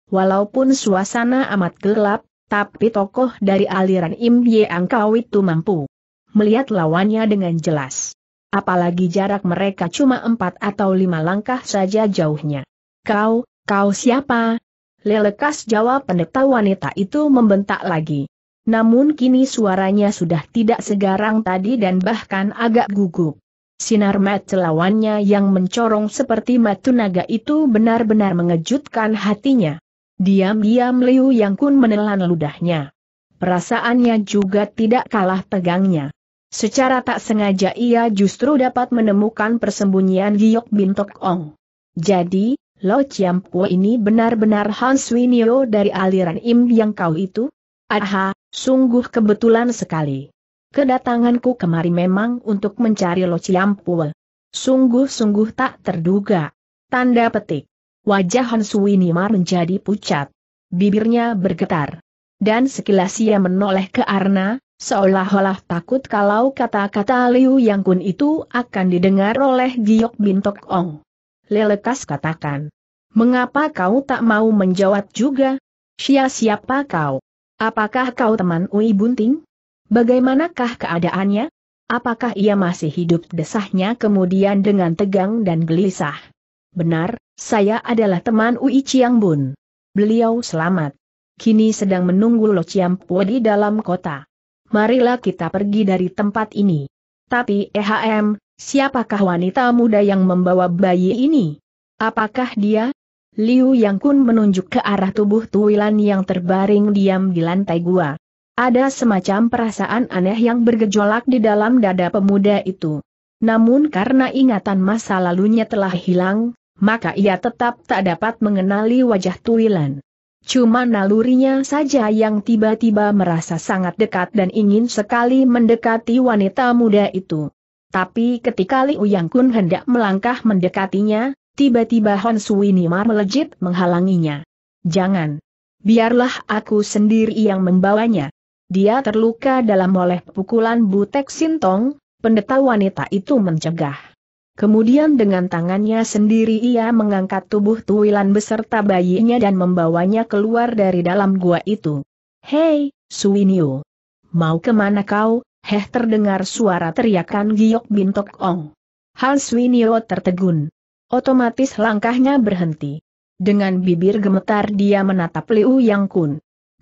Walaupun suasana amat gelap, tapi tokoh dari aliran Im Yang Kau itu mampu melihat lawannya dengan jelas. Apalagi jarak mereka cuma empat atau lima langkah saja jauhnya. Kau, kau siapa? Lelekas jawab pendeta wanita itu membentak lagi. Namun kini suaranya sudah tidak segarang tadi dan bahkan agak gugup. Sinar mata lawannya yang mencorong seperti matu naga itu benar-benar mengejutkan hatinya. Diam-diam Liu Yang Kun menelan ludahnya. Perasaannya juga tidak kalah tegangnya. Secara tak sengaja ia justru dapat menemukan persembunyian Giok Tok Ong. Jadi, Lo Kuo ini benar-benar Hans Winio dari aliran Im Yang Kau itu? Aha, sungguh kebetulan sekali. Kedatanganku kemari memang untuk mencari Lo Chiampu. Sungguh-sungguh tak terduga. Tanda petik. Wajah Han Nimar menjadi pucat. Bibirnya bergetar. Dan sekilas ia menoleh ke Arna, seolah-olah takut kalau kata-kata Liu Yang Kun itu akan didengar oleh Giok Bintok Ong. Lelekas katakan. Mengapa kau tak mau menjawab juga? Sia siapa kau? Apakah kau teman Ui Bunting? Bagaimanakah keadaannya? Apakah ia masih hidup desahnya kemudian dengan tegang dan gelisah? Benar, saya adalah teman Ui Chiang Bun. Beliau selamat. Kini sedang menunggu Lo Chiam Pua di dalam kota. Marilah kita pergi dari tempat ini. Tapi EHM, siapakah wanita muda yang membawa bayi ini? Apakah dia? Liu Yang Kun menunjuk ke arah tubuh Tuilan yang terbaring diam di lantai gua. Ada semacam perasaan aneh yang bergejolak di dalam dada pemuda itu. Namun karena ingatan masa lalunya telah hilang, maka ia tetap tak dapat mengenali wajah Tuilan. Cuma nalurinya saja yang tiba-tiba merasa sangat dekat dan ingin sekali mendekati wanita muda itu. Tapi ketika Liu Yang Kun hendak melangkah mendekatinya, tiba-tiba Hon Nimar melejit menghalanginya. Jangan. Biarlah aku sendiri yang membawanya. Dia terluka dalam oleh pukulan Butek Sintong, pendeta wanita itu mencegah. Kemudian dengan tangannya sendiri ia mengangkat tubuh Tuilan beserta bayinya dan membawanya keluar dari dalam gua itu. Hei, Suinio! Mau kemana kau? Heh terdengar suara teriakan Giok Bintok Ong. Hal Suinio tertegun. Otomatis langkahnya berhenti. Dengan bibir gemetar dia menatap Liu Yang Kun.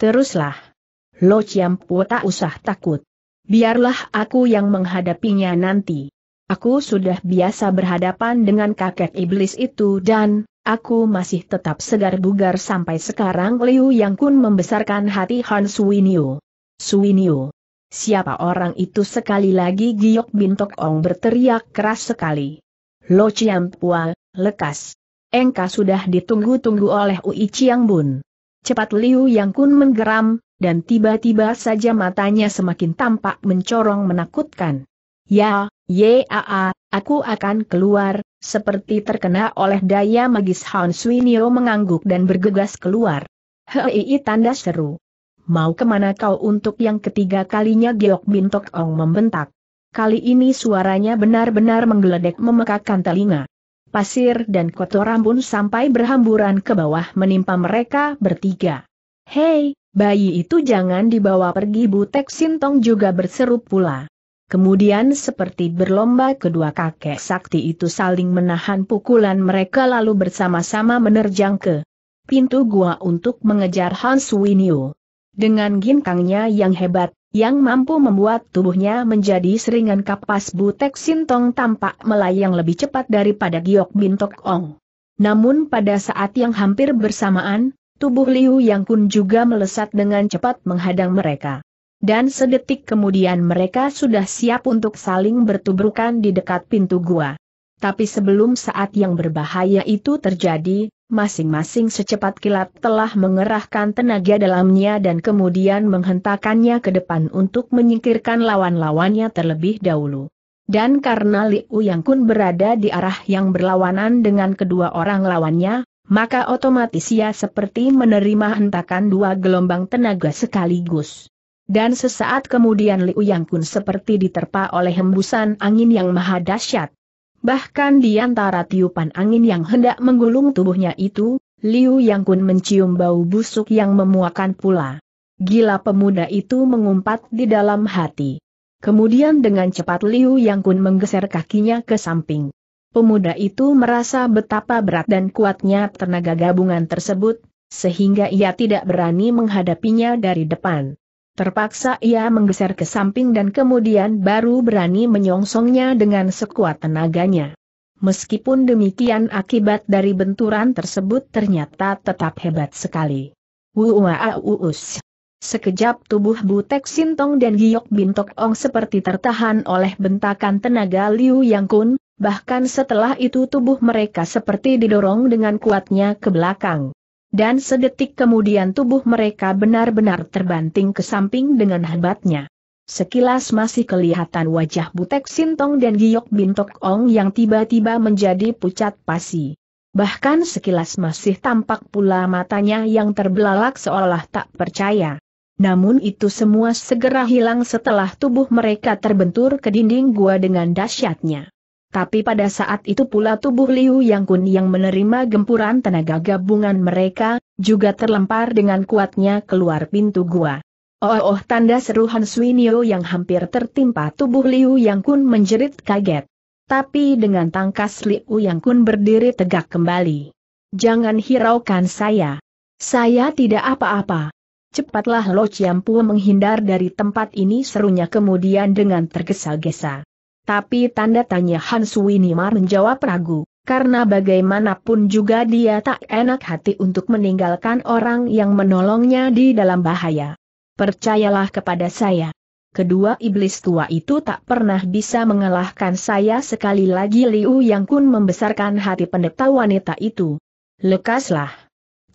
Teruslah. Lo Chiam tak usah takut. Biarlah aku yang menghadapinya nanti. Aku sudah biasa berhadapan dengan kakek iblis itu dan, aku masih tetap segar bugar sampai sekarang Liu Yang Kun membesarkan hati Han Suiniu. Suiniu, Siapa orang itu sekali lagi Giok Bintok Ong berteriak keras sekali. Lo Chiang Pua, lekas. Engka sudah ditunggu-tunggu oleh Ui Chiang Bun. Cepat Liu Yang Kun menggeram, dan tiba-tiba saja matanya semakin tampak mencorong menakutkan. Ya, Yaa, aku akan keluar, seperti terkena oleh daya magis Han Suinio mengangguk dan bergegas keluar. Hei tanda seru. Mau kemana kau untuk yang ketiga kalinya Giok Bintok Ong membentak. Kali ini suaranya benar-benar menggeledek memekakkan telinga. Pasir dan kotoran pun sampai berhamburan ke bawah menimpa mereka bertiga. Hei, bayi itu jangan dibawa pergi Butek Sintong juga berseru pula. Kemudian seperti berlomba kedua kakek sakti itu saling menahan pukulan mereka lalu bersama-sama menerjang ke pintu gua untuk mengejar Hans Winiu. Dengan ginkangnya yang hebat, yang mampu membuat tubuhnya menjadi seringan kapas Butek Sintong tampak melayang lebih cepat daripada Giok Bintok Ong. Namun pada saat yang hampir bersamaan, tubuh Liu Yang Kun juga melesat dengan cepat menghadang mereka. Dan sedetik kemudian mereka sudah siap untuk saling bertubrukan di dekat pintu gua. Tapi sebelum saat yang berbahaya itu terjadi, masing-masing secepat kilat telah mengerahkan tenaga dalamnya dan kemudian menghentakannya ke depan untuk menyingkirkan lawan-lawannya terlebih dahulu. Dan karena Liu Yang Kun berada di arah yang berlawanan dengan kedua orang lawannya, maka otomatis ia seperti menerima hentakan dua gelombang tenaga sekaligus. Dan sesaat kemudian Liu Yang Kun seperti diterpa oleh hembusan angin yang maha dahsyat. Bahkan di antara tiupan angin yang hendak menggulung tubuhnya itu, Liu Yang Kun mencium bau busuk yang memuakan pula. Gila pemuda itu mengumpat di dalam hati. Kemudian dengan cepat Liu Yang Kun menggeser kakinya ke samping. Pemuda itu merasa betapa berat dan kuatnya tenaga gabungan tersebut, sehingga ia tidak berani menghadapinya dari depan. Terpaksa ia menggeser ke samping dan kemudian baru berani menyongsongnya dengan sekuat tenaganya. Meskipun demikian akibat dari benturan tersebut ternyata tetap hebat sekali. Wuaa uus. Sekejap tubuh Butek Sintong dan Giok Bintok Ong seperti tertahan oleh bentakan tenaga Liu Yang Kun, bahkan setelah itu tubuh mereka seperti didorong dengan kuatnya ke belakang dan sedetik kemudian tubuh mereka benar-benar terbanting ke samping dengan hebatnya. Sekilas masih kelihatan wajah Butek Sintong dan Giyok Bintok Ong yang tiba-tiba menjadi pucat pasi. Bahkan sekilas masih tampak pula matanya yang terbelalak seolah tak percaya. Namun itu semua segera hilang setelah tubuh mereka terbentur ke dinding gua dengan dahsyatnya. Tapi pada saat itu pula tubuh Liu Yang Kun yang menerima gempuran tenaga gabungan mereka, juga terlempar dengan kuatnya keluar pintu gua. Oh, oh, tanda seru Han Swinio yang hampir tertimpa tubuh Liu Yang Kun menjerit kaget. Tapi dengan tangkas Liu Yang Kun berdiri tegak kembali. Jangan hiraukan saya. Saya tidak apa-apa. Cepatlah Lo Chiampu menghindar dari tempat ini serunya kemudian dengan tergesa-gesa. Tapi tanda tanya Hans Winimar menjawab ragu, karena bagaimanapun juga dia tak enak hati untuk meninggalkan orang yang menolongnya di dalam bahaya. Percayalah kepada saya. Kedua iblis tua itu tak pernah bisa mengalahkan saya sekali lagi Liu Yang Kun membesarkan hati pendeta wanita itu. Lekaslah.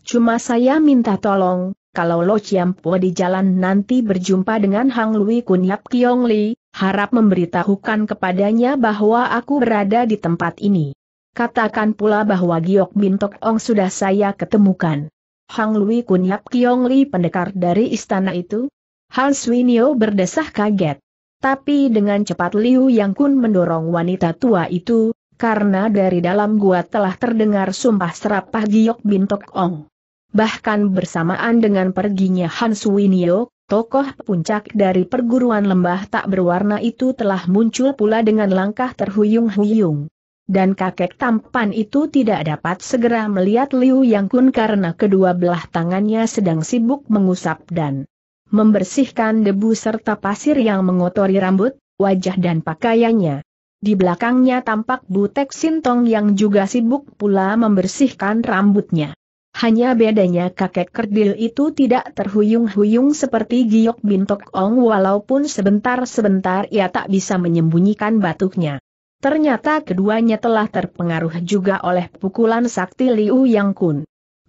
Cuma saya minta tolong, kalau Lo Chiampo di jalan nanti berjumpa dengan Hang Lui Kun Yap Kiong Li, harap memberitahukan kepadanya bahwa aku berada di tempat ini. Katakan pula bahwa Giok Bintok Ong sudah saya ketemukan. Hang Lui Kunyap Kiong Li pendekar dari istana itu? Han Swinio berdesah kaget. Tapi dengan cepat Liu Yang Kun mendorong wanita tua itu, karena dari dalam gua telah terdengar sumpah serapah Giok Bintok Ong. Bahkan bersamaan dengan perginya Hans Swinio, Tokoh puncak dari perguruan lembah tak berwarna itu telah muncul pula dengan langkah terhuyung-huyung. Dan kakek tampan itu tidak dapat segera melihat Liu Yang Kun karena kedua belah tangannya sedang sibuk mengusap dan membersihkan debu serta pasir yang mengotori rambut, wajah dan pakaiannya. Di belakangnya tampak Butek Sintong yang juga sibuk pula membersihkan rambutnya. Hanya bedanya kakek kerdil itu tidak terhuyung-huyung seperti Giok Bintok Ong walaupun sebentar-sebentar ia tak bisa menyembunyikan batuknya. Ternyata keduanya telah terpengaruh juga oleh pukulan sakti Liu Yang Kun.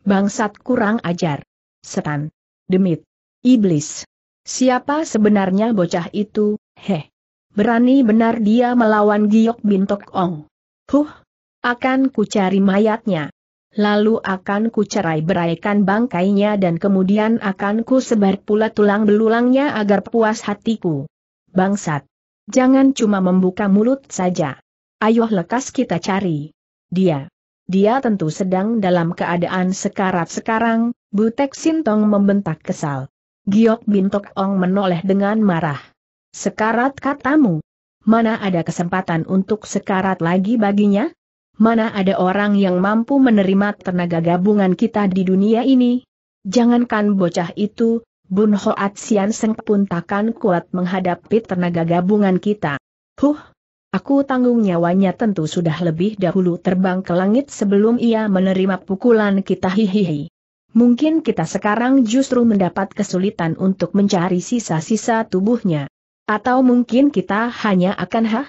Bangsat kurang ajar. Setan. Demit. Iblis. Siapa sebenarnya bocah itu, heh. Berani benar dia melawan Giok Bintok Ong. Huh. Akan kucari mayatnya lalu akan ku cerai beraikan bangkainya dan kemudian akan ku sebar pula tulang belulangnya agar puas hatiku. Bangsat! Jangan cuma membuka mulut saja. Ayo lekas kita cari. Dia. Dia tentu sedang dalam keadaan sekarat sekarang, Butek Sintong membentak kesal. Giok Bintok Ong menoleh dengan marah. Sekarat katamu. Mana ada kesempatan untuk sekarat lagi baginya? mana ada orang yang mampu menerima tenaga gabungan kita di dunia ini? Jangankan bocah itu, Bun Hoat Sian Seng pun takkan kuat menghadapi tenaga gabungan kita. Huh, aku tanggung nyawanya tentu sudah lebih dahulu terbang ke langit sebelum ia menerima pukulan kita hihihi. Mungkin kita sekarang justru mendapat kesulitan untuk mencari sisa-sisa tubuhnya. Atau mungkin kita hanya akan hah?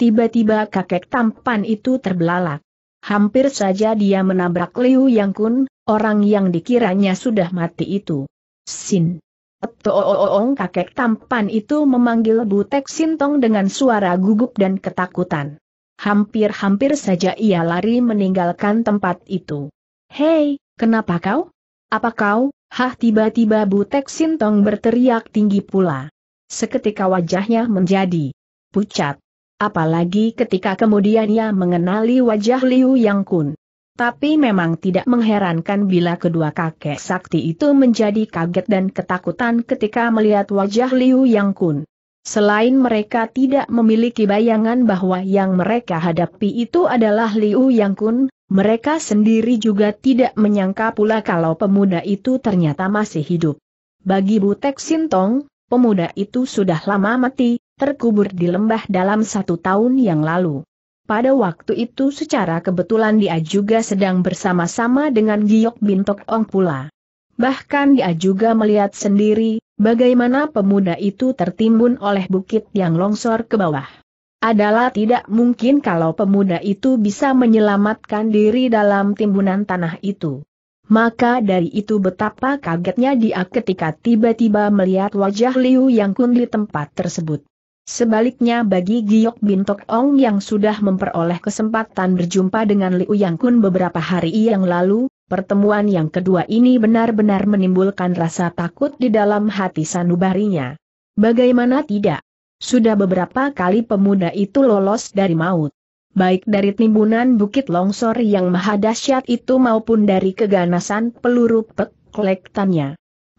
Tiba-tiba kakek tampan itu terbelalak. Hampir saja dia menabrak Liu Yang Kun, orang yang dikiranya sudah mati itu. Sin. Toong kakek tampan itu memanggil Butek Sintong dengan suara gugup dan ketakutan. Hampir-hampir saja ia lari meninggalkan tempat itu. Hei, kenapa kau? Apa kau? Hah tiba-tiba Butek Sintong berteriak tinggi pula. Seketika wajahnya menjadi pucat. Apalagi ketika kemudian ia mengenali wajah Liu Yang Kun. Tapi memang tidak mengherankan bila kedua kakek sakti itu menjadi kaget dan ketakutan ketika melihat wajah Liu Yang Kun. Selain mereka tidak memiliki bayangan bahwa yang mereka hadapi itu adalah Liu Yang Kun, mereka sendiri juga tidak menyangka pula kalau pemuda itu ternyata masih hidup. Bagi Butek Sintong, pemuda itu sudah lama mati, terkubur di lembah dalam satu tahun yang lalu. Pada waktu itu secara kebetulan dia juga sedang bersama-sama dengan Giok Bintok Ong pula. Bahkan dia juga melihat sendiri, bagaimana pemuda itu tertimbun oleh bukit yang longsor ke bawah. Adalah tidak mungkin kalau pemuda itu bisa menyelamatkan diri dalam timbunan tanah itu. Maka dari itu betapa kagetnya dia ketika tiba-tiba melihat wajah Liu Yang Kun di tempat tersebut. Sebaliknya bagi Giok Bintok Ong yang sudah memperoleh kesempatan berjumpa dengan Liu Yang Kun beberapa hari yang lalu, pertemuan yang kedua ini benar-benar menimbulkan rasa takut di dalam hati sanubarinya. Bagaimana tidak? Sudah beberapa kali pemuda itu lolos dari maut. Baik dari timbunan bukit longsor yang mahadasyat itu maupun dari keganasan peluru pek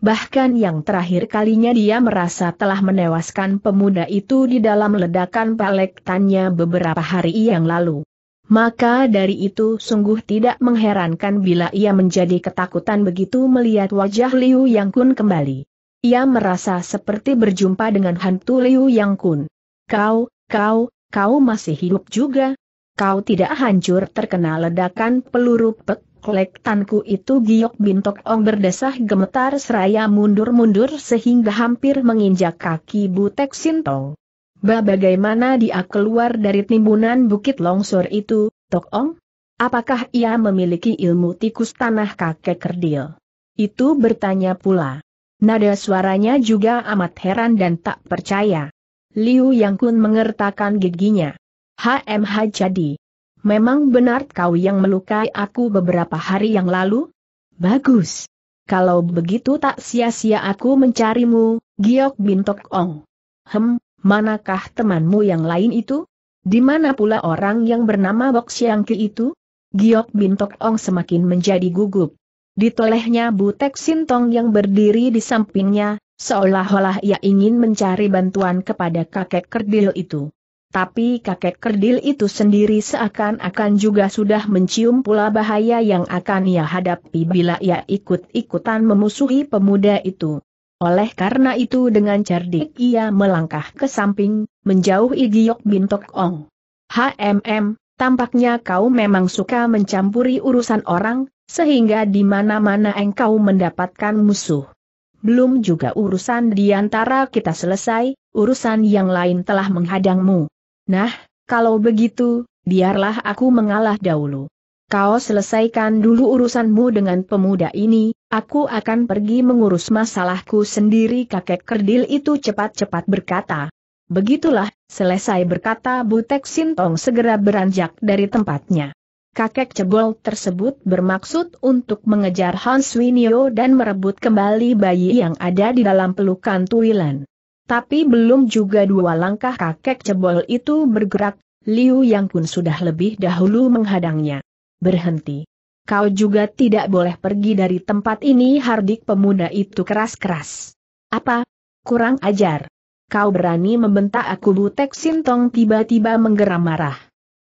Bahkan yang terakhir kalinya dia merasa telah menewaskan pemuda itu di dalam ledakan palektannya beberapa hari yang lalu. Maka dari itu sungguh tidak mengherankan bila ia menjadi ketakutan begitu melihat wajah Liu Yang Kun kembali. Ia merasa seperti berjumpa dengan hantu Liu Yang Kun. Kau, kau, kau masih hidup juga? Kau tidak hancur terkena ledakan peluru pek? kolektanku itu Giok Bintok Ong berdesah gemetar seraya mundur-mundur sehingga hampir menginjak kaki Butek Sintong. Ba bagaimana dia keluar dari timbunan bukit longsor itu, Tok Ong? Apakah ia memiliki ilmu tikus tanah kakek kerdil? Itu bertanya pula. Nada suaranya juga amat heran dan tak percaya. Liu Yang Kun mengertakkan giginya. HMH jadi. Memang benar kau yang melukai aku beberapa hari yang lalu? Bagus. Kalau begitu tak sia-sia aku mencarimu, Giok Bintok Ong. Hem, manakah temanmu yang lain itu? Di mana pula orang yang bernama Bok Ki itu? Giok Bintok Ong semakin menjadi gugup. Ditolehnya Butek Sintong yang berdiri di sampingnya, seolah-olah ia ingin mencari bantuan kepada kakek kerdil itu tapi kakek kerdil itu sendiri seakan-akan juga sudah mencium pula bahaya yang akan ia hadapi bila ia ikut-ikutan memusuhi pemuda itu. Oleh karena itu dengan cerdik ia melangkah ke samping, menjauhi Giok Bintok Ong. HMM, tampaknya kau memang suka mencampuri urusan orang, sehingga di mana-mana engkau mendapatkan musuh. Belum juga urusan di antara kita selesai, urusan yang lain telah menghadangmu. Nah, kalau begitu, biarlah aku mengalah dahulu. Kau selesaikan dulu urusanmu dengan pemuda ini, aku akan pergi mengurus masalahku sendiri kakek kerdil itu cepat-cepat berkata. Begitulah, selesai berkata Butek Sintong segera beranjak dari tempatnya. Kakek cebol tersebut bermaksud untuk mengejar Hans Winio dan merebut kembali bayi yang ada di dalam pelukan Tuilan. Tapi belum juga dua langkah kakek cebol itu bergerak, Liu Yang Kun sudah lebih dahulu menghadangnya. Berhenti. Kau juga tidak boleh pergi dari tempat ini hardik pemuda itu keras-keras. Apa? Kurang ajar. Kau berani membentak aku Butek Sintong tiba-tiba menggeram marah.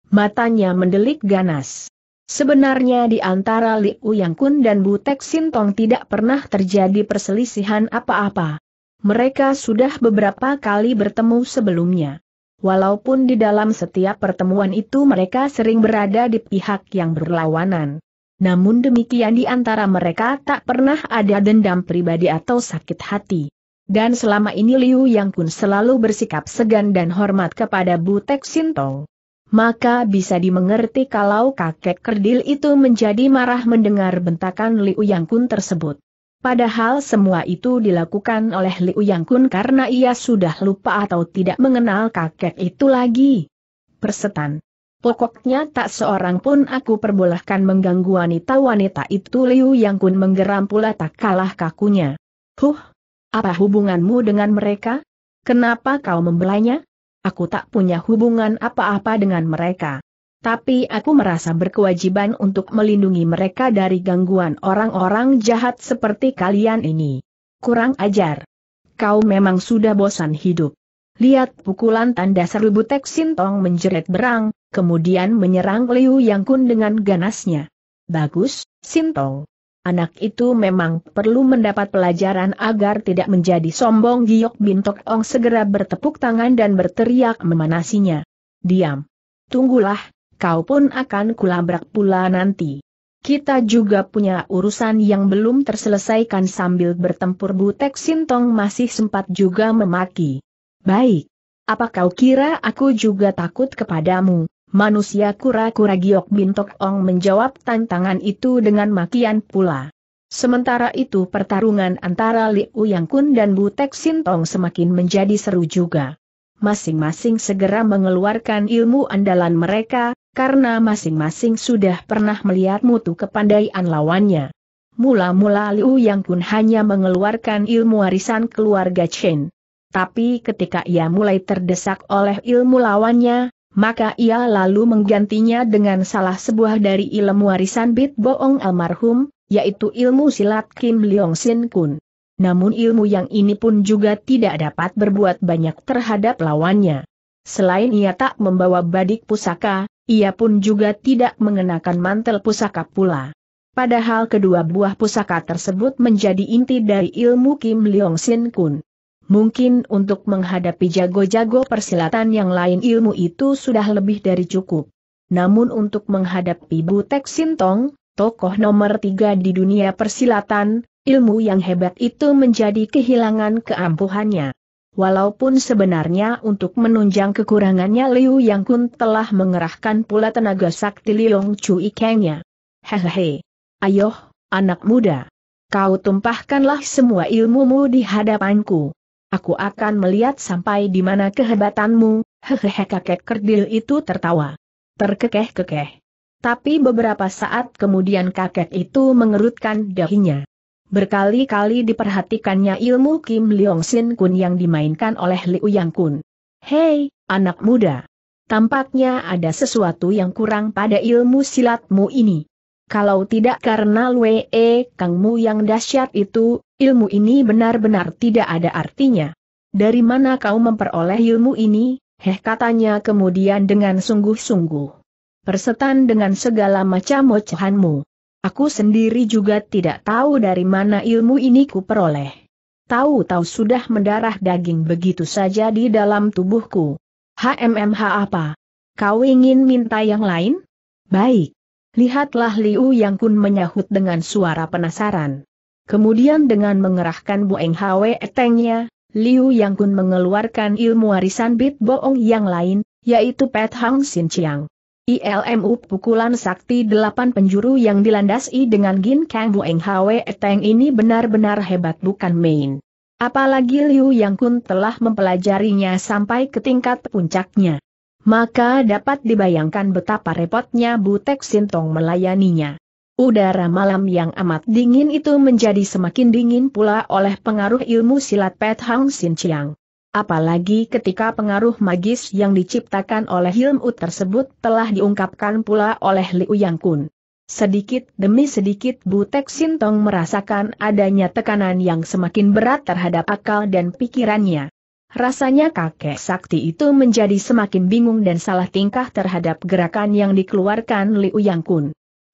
Matanya mendelik ganas. Sebenarnya di antara Liu Yang Kun dan Butek Sintong tidak pernah terjadi perselisihan apa-apa. Mereka sudah beberapa kali bertemu sebelumnya. Walaupun di dalam setiap pertemuan itu mereka sering berada di pihak yang berlawanan. Namun demikian di antara mereka tak pernah ada dendam pribadi atau sakit hati. Dan selama ini Liu Yang Kun selalu bersikap segan dan hormat kepada Butek Sintong. Maka bisa dimengerti kalau kakek kerdil itu menjadi marah mendengar bentakan Liu Yang Kun tersebut. Padahal semua itu dilakukan oleh Liu Yang Kun karena ia sudah lupa atau tidak mengenal kakek itu lagi. Persetan. Pokoknya tak seorang pun aku perbolehkan mengganggu wanita-wanita itu Liu Yang Kun menggeram pula tak kalah kakunya. Huh, apa hubunganmu dengan mereka? Kenapa kau membelanya? Aku tak punya hubungan apa-apa dengan mereka tapi aku merasa berkewajiban untuk melindungi mereka dari gangguan orang-orang jahat seperti kalian ini. Kurang ajar. Kau memang sudah bosan hidup. Lihat pukulan tanda seribu Tek Sintong menjerit berang, kemudian menyerang Liu Yang Kun dengan ganasnya. Bagus, Sintong. Anak itu memang perlu mendapat pelajaran agar tidak menjadi sombong Giok Bintok Ong segera bertepuk tangan dan berteriak memanasinya. Diam. Tunggulah, kau pun akan kulabrak pula nanti. Kita juga punya urusan yang belum terselesaikan sambil bertempur Butek Sintong masih sempat juga memaki. Baik. Apa kau kira aku juga takut kepadamu? Manusia kura-kura Giok Bintok Ong menjawab tantangan itu dengan makian pula. Sementara itu pertarungan antara Liu Yang Kun dan Butek Sintong semakin menjadi seru juga. Masing-masing segera mengeluarkan ilmu andalan mereka, karena masing-masing sudah pernah melihat mutu kepandaian lawannya. Mula-mula Liu Yang Kun hanya mengeluarkan ilmu warisan keluarga Chen. Tapi ketika ia mulai terdesak oleh ilmu lawannya, maka ia lalu menggantinya dengan salah sebuah dari ilmu warisan Bit Boong almarhum, yaitu ilmu silat Kim Leong Sin Kun. Namun ilmu yang ini pun juga tidak dapat berbuat banyak terhadap lawannya. Selain ia tak membawa badik pusaka, ia pun juga tidak mengenakan mantel pusaka pula. Padahal kedua buah pusaka tersebut menjadi inti dari ilmu Kim Leong Sin Kun. Mungkin untuk menghadapi jago-jago persilatan yang lain ilmu itu sudah lebih dari cukup. Namun untuk menghadapi Butek Sin Tong, tokoh nomor tiga di dunia persilatan, ilmu yang hebat itu menjadi kehilangan keampuhannya. Walaupun sebenarnya untuk menunjang kekurangannya Liu Yang Kun telah mengerahkan pula tenaga sakti Lilong Chu Ikengnya. Hehehe. Ayoh, anak muda. Kau tumpahkanlah semua ilmumu di hadapanku. Aku akan melihat sampai di mana kehebatanmu, hehehe kakek kerdil itu tertawa. Terkekeh-kekeh. Tapi beberapa saat kemudian kakek itu mengerutkan dahinya. Berkali-kali diperhatikannya ilmu Kim Leong Sin Kun yang dimainkan oleh Liu Yang Kun. Hei, anak muda. Tampaknya ada sesuatu yang kurang pada ilmu silatmu ini. Kalau tidak karena Lue e, Kangmu yang dahsyat itu, ilmu ini benar-benar tidak ada artinya. Dari mana kau memperoleh ilmu ini? Heh katanya kemudian dengan sungguh-sungguh. Persetan dengan segala macam ocehanmu. Aku sendiri juga tidak tahu dari mana ilmu ini ku Tahu-tahu sudah mendarah daging begitu saja di dalam tubuhku. HMMH apa? Kau ingin minta yang lain? Baik. Lihatlah Liu Yang Kun menyahut dengan suara penasaran. Kemudian dengan mengerahkan Eng Hwe Etengnya, Liu Yang Kun mengeluarkan ilmu warisan Bit Boong yang lain, yaitu Pet Hang Sin Chiang. ILMU pukulan sakti delapan penjuru yang dilandasi dengan Gin Kang Bueng Hwe Teng ini benar-benar hebat bukan main. Apalagi Liu Yang Kun telah mempelajarinya sampai ke tingkat puncaknya. Maka dapat dibayangkan betapa repotnya Butek Sintong melayaninya. Udara malam yang amat dingin itu menjadi semakin dingin pula oleh pengaruh ilmu silat Pet Hang Sin Chiang. Apalagi ketika pengaruh magis yang diciptakan oleh ilmu tersebut telah diungkapkan pula oleh Liu Yang Kun. Sedikit demi sedikit Butek Sintong merasakan adanya tekanan yang semakin berat terhadap akal dan pikirannya. Rasanya kakek sakti itu menjadi semakin bingung dan salah tingkah terhadap gerakan yang dikeluarkan Liu Yang Kun.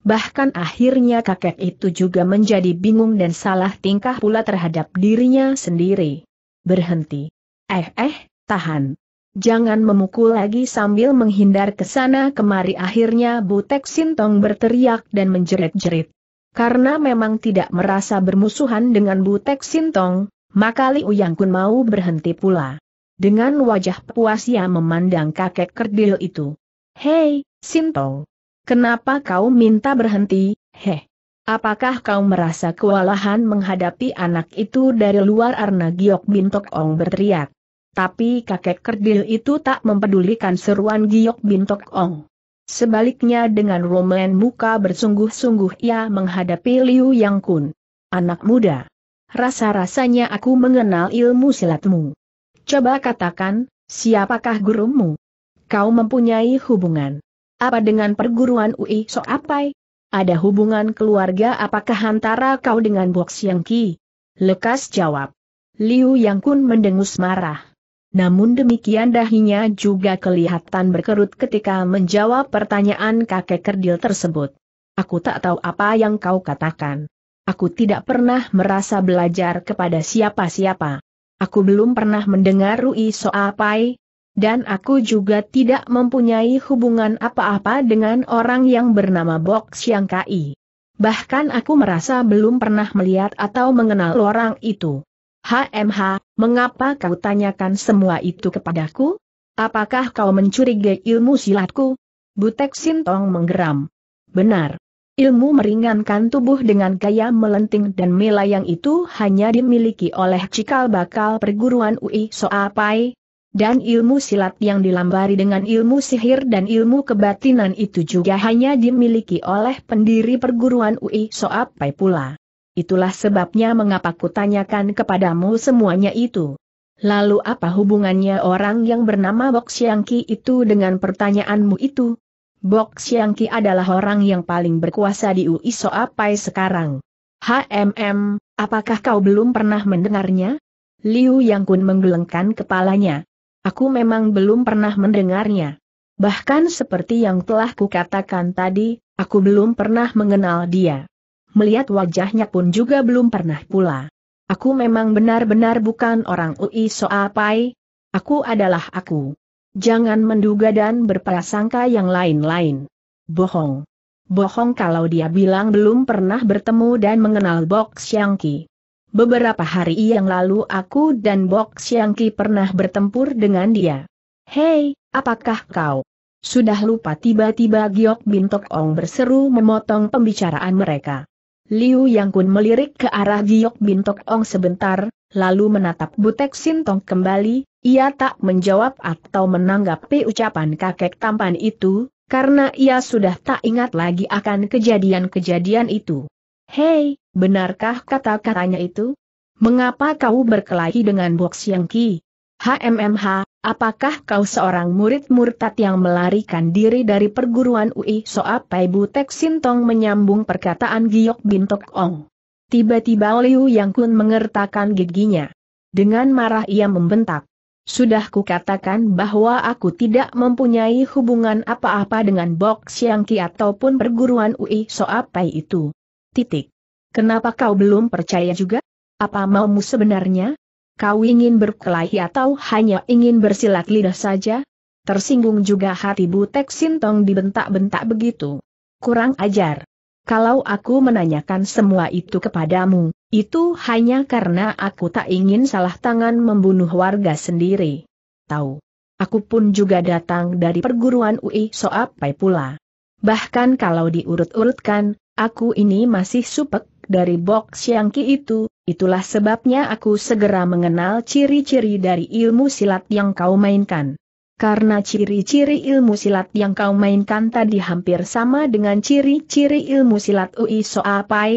Bahkan akhirnya kakek itu juga menjadi bingung dan salah tingkah pula terhadap dirinya sendiri. Berhenti. Eh eh, tahan. Jangan memukul lagi sambil menghindar ke sana kemari akhirnya Butek Sintong berteriak dan menjerit-jerit. Karena memang tidak merasa bermusuhan dengan Butek Sintong, maka Liu Kun mau berhenti pula. Dengan wajah puas ia memandang kakek kerdil itu. Hei, Sintong. Kenapa kau minta berhenti, heh? Apakah kau merasa kewalahan menghadapi anak itu dari luar Arna Giok Bintok Ong berteriak. Tapi kakek kerdil itu tak mempedulikan seruan Giok Bintok Ong. Sebaliknya dengan Roman muka bersungguh-sungguh ia menghadapi Liu Yang Kun. Anak muda. Rasa-rasanya aku mengenal ilmu silatmu. Coba katakan, siapakah gurumu? Kau mempunyai hubungan. Apa dengan perguruan UI Soapai? Ada hubungan keluarga apakah antara kau dengan Bok Siang Ki? Lekas jawab. Liu Yang Kun mendengus marah. Namun demikian dahinya juga kelihatan berkerut ketika menjawab pertanyaan kakek kerdil tersebut. Aku tak tahu apa yang kau katakan. Aku tidak pernah merasa belajar kepada siapa-siapa. Aku belum pernah mendengar Rui Soapai, dan aku juga tidak mempunyai hubungan apa-apa dengan orang yang bernama Bok Siang Kai. Bahkan aku merasa belum pernah melihat atau mengenal orang itu. HMH, mengapa kau tanyakan semua itu kepadaku? Apakah kau mencurigai ilmu silatku? Butek Sintong menggeram. Benar. Ilmu meringankan tubuh dengan gaya melenting dan melayang itu hanya dimiliki oleh cikal bakal perguruan UI Soapai, dan ilmu silat yang dilambari dengan ilmu sihir dan ilmu kebatinan itu juga hanya dimiliki oleh pendiri perguruan UI Soap Pai pula. Itulah sebabnya mengapa kutanyakan kepadamu semuanya itu. Lalu apa hubungannya orang yang bernama Bok Xiangqi itu dengan pertanyaanmu itu? Bok Xiangqi adalah orang yang paling berkuasa di UI Soap Pai sekarang. HMM, apakah kau belum pernah mendengarnya? Liu Yang Kun menggelengkan kepalanya. Aku memang belum pernah mendengarnya. Bahkan seperti yang telah kukatakan tadi, aku belum pernah mengenal dia. Melihat wajahnya pun juga belum pernah pula. Aku memang benar-benar bukan orang UI Soapai. Aku adalah aku. Jangan menduga dan berprasangka yang lain-lain. Bohong. Bohong kalau dia bilang belum pernah bertemu dan mengenal Bok Ki. Beberapa hari yang lalu aku dan Bok Xiangki pernah bertempur dengan dia. Hei, apakah kau? Sudah lupa tiba-tiba Giok Bintok Ong berseru memotong pembicaraan mereka. Liu Yang Kun melirik ke arah Giok Bintok Ong sebentar, lalu menatap Butek Sintong kembali, ia tak menjawab atau menanggapi ucapan kakek tampan itu, karena ia sudah tak ingat lagi akan kejadian-kejadian itu. Hei, benarkah kata-katanya itu? Mengapa kau berkelahi dengan Bok Siang Ki? HMMH, apakah kau seorang murid murtad yang melarikan diri dari perguruan UI Soapai Butek Sintong menyambung perkataan Giok Bintok Ong. Tiba-tiba Liu Yang Kun mengertakkan giginya. Dengan marah ia membentak. Sudah kukatakan bahwa aku tidak mempunyai hubungan apa-apa dengan Bok Siang Ki ataupun perguruan UI Soapai itu. Titik. Kenapa kau belum percaya juga? Apa maumu sebenarnya? Kau ingin berkelahi atau hanya ingin bersilat lidah saja? Tersinggung juga hati Butek Sintong dibentak-bentak begitu. Kurang ajar. Kalau aku menanyakan semua itu kepadamu, itu hanya karena aku tak ingin salah tangan membunuh warga sendiri. Tahu. Aku pun juga datang dari perguruan UI Soapai pula. Bahkan kalau diurut-urutkan, Aku ini masih supek dari box Ki itu, itulah sebabnya aku segera mengenal ciri-ciri dari ilmu silat yang kau mainkan. Karena ciri-ciri ilmu silat yang kau mainkan tadi hampir sama dengan ciri-ciri ilmu silat UI Soapai. Pai.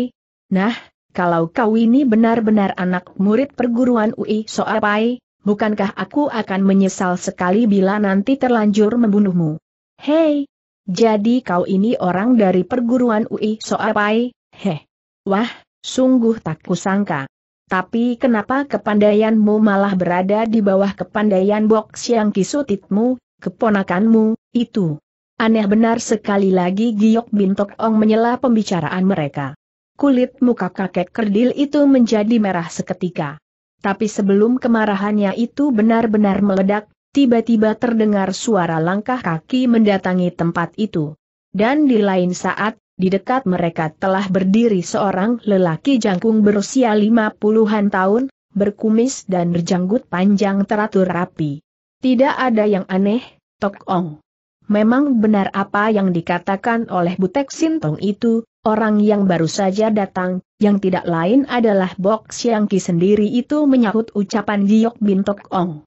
Nah, kalau kau ini benar-benar anak murid perguruan UI Soapai, Pai, bukankah aku akan menyesal sekali bila nanti terlanjur membunuhmu? Hei, jadi kau ini orang dari perguruan UI Soapai, heh. Wah, sungguh tak kusangka. Tapi kenapa kepandaianmu malah berada di bawah kepandaian box yang kisutitmu, keponakanmu, itu? Aneh benar sekali lagi Giok Bintok Ong menyela pembicaraan mereka. Kulit muka kakek kerdil itu menjadi merah seketika. Tapi sebelum kemarahannya itu benar-benar meledak, tiba-tiba terdengar suara langkah kaki mendatangi tempat itu. Dan di lain saat, di dekat mereka telah berdiri seorang lelaki jangkung berusia lima puluhan tahun, berkumis dan berjanggut panjang teratur rapi. Tidak ada yang aneh, Tok Ong. Memang benar apa yang dikatakan oleh Butek Sintong itu, orang yang baru saja datang, yang tidak lain adalah Bok Siangki sendiri itu menyahut ucapan Giok Bin Tok Ong.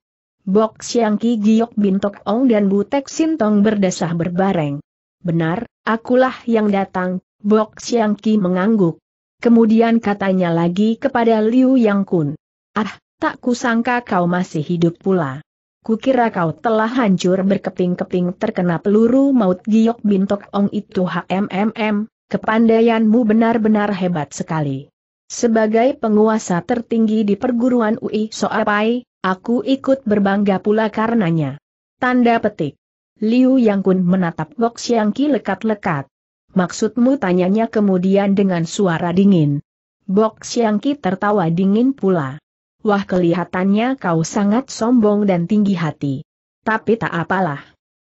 Bok Siang Ki Giok Bintok Ong dan Butek Sintong berdesah berbareng. Benar, akulah yang datang, Bok Siang Ki mengangguk. Kemudian katanya lagi kepada Liu Yang Kun. Ah, tak kusangka kau masih hidup pula. Kukira kau telah hancur berkeping-keping terkena peluru maut Giok Bintok Ong itu HMMM, kepandaianmu benar-benar hebat sekali. Sebagai penguasa tertinggi di perguruan UI Soapai, Aku ikut berbangga pula karenanya. Tanda petik. Liu Yang Kun menatap Gok Xiang Ki lekat-lekat. Maksudmu tanyanya kemudian dengan suara dingin. Gok Xiang Ki tertawa dingin pula. Wah kelihatannya kau sangat sombong dan tinggi hati. Tapi tak apalah.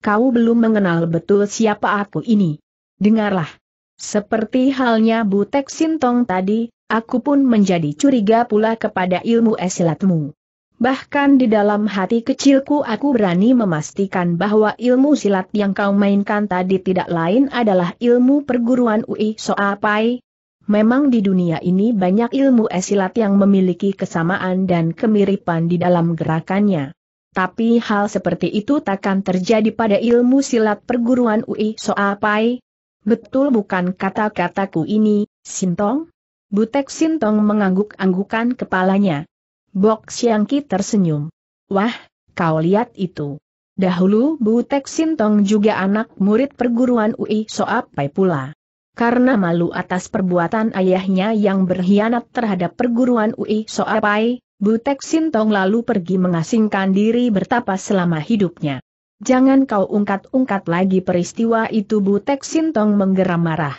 Kau belum mengenal betul siapa aku ini. Dengarlah. Seperti halnya Butek Sintong tadi, aku pun menjadi curiga pula kepada ilmu esilatmu. Bahkan di dalam hati kecilku aku berani memastikan bahwa ilmu silat yang kau mainkan tadi tidak lain adalah ilmu perguruan UI Soapai. Memang di dunia ini banyak ilmu esilat yang memiliki kesamaan dan kemiripan di dalam gerakannya. Tapi hal seperti itu takkan terjadi pada ilmu silat perguruan UI Soapai. Betul bukan kata-kataku ini, Sintong? Butek Sintong mengangguk-anggukan kepalanya. Bok Xiangqi tersenyum. Wah, kau lihat itu. Dahulu Bu Tek Sintong juga anak murid perguruan UI Soap Pai pula. Karena malu atas perbuatan ayahnya yang berkhianat terhadap perguruan UI Soapai, Bu Tek Sintong lalu pergi mengasingkan diri bertapa selama hidupnya. Jangan kau ungkat-ungkat lagi peristiwa itu Bu Tek Sintong menggeram marah.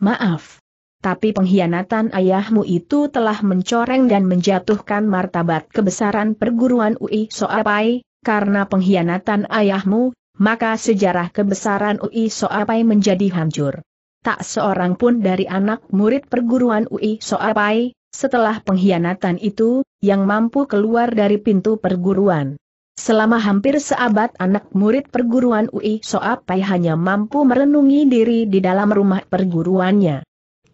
Maaf, tapi pengkhianatan ayahmu itu telah mencoreng dan menjatuhkan martabat kebesaran perguruan UI Soapai, karena pengkhianatan ayahmu, maka sejarah kebesaran UI Soapai menjadi hancur. Tak seorang pun dari anak murid perguruan UI Soapai, setelah pengkhianatan itu, yang mampu keluar dari pintu perguruan. Selama hampir seabad anak murid perguruan UI Soapai hanya mampu merenungi diri di dalam rumah perguruannya.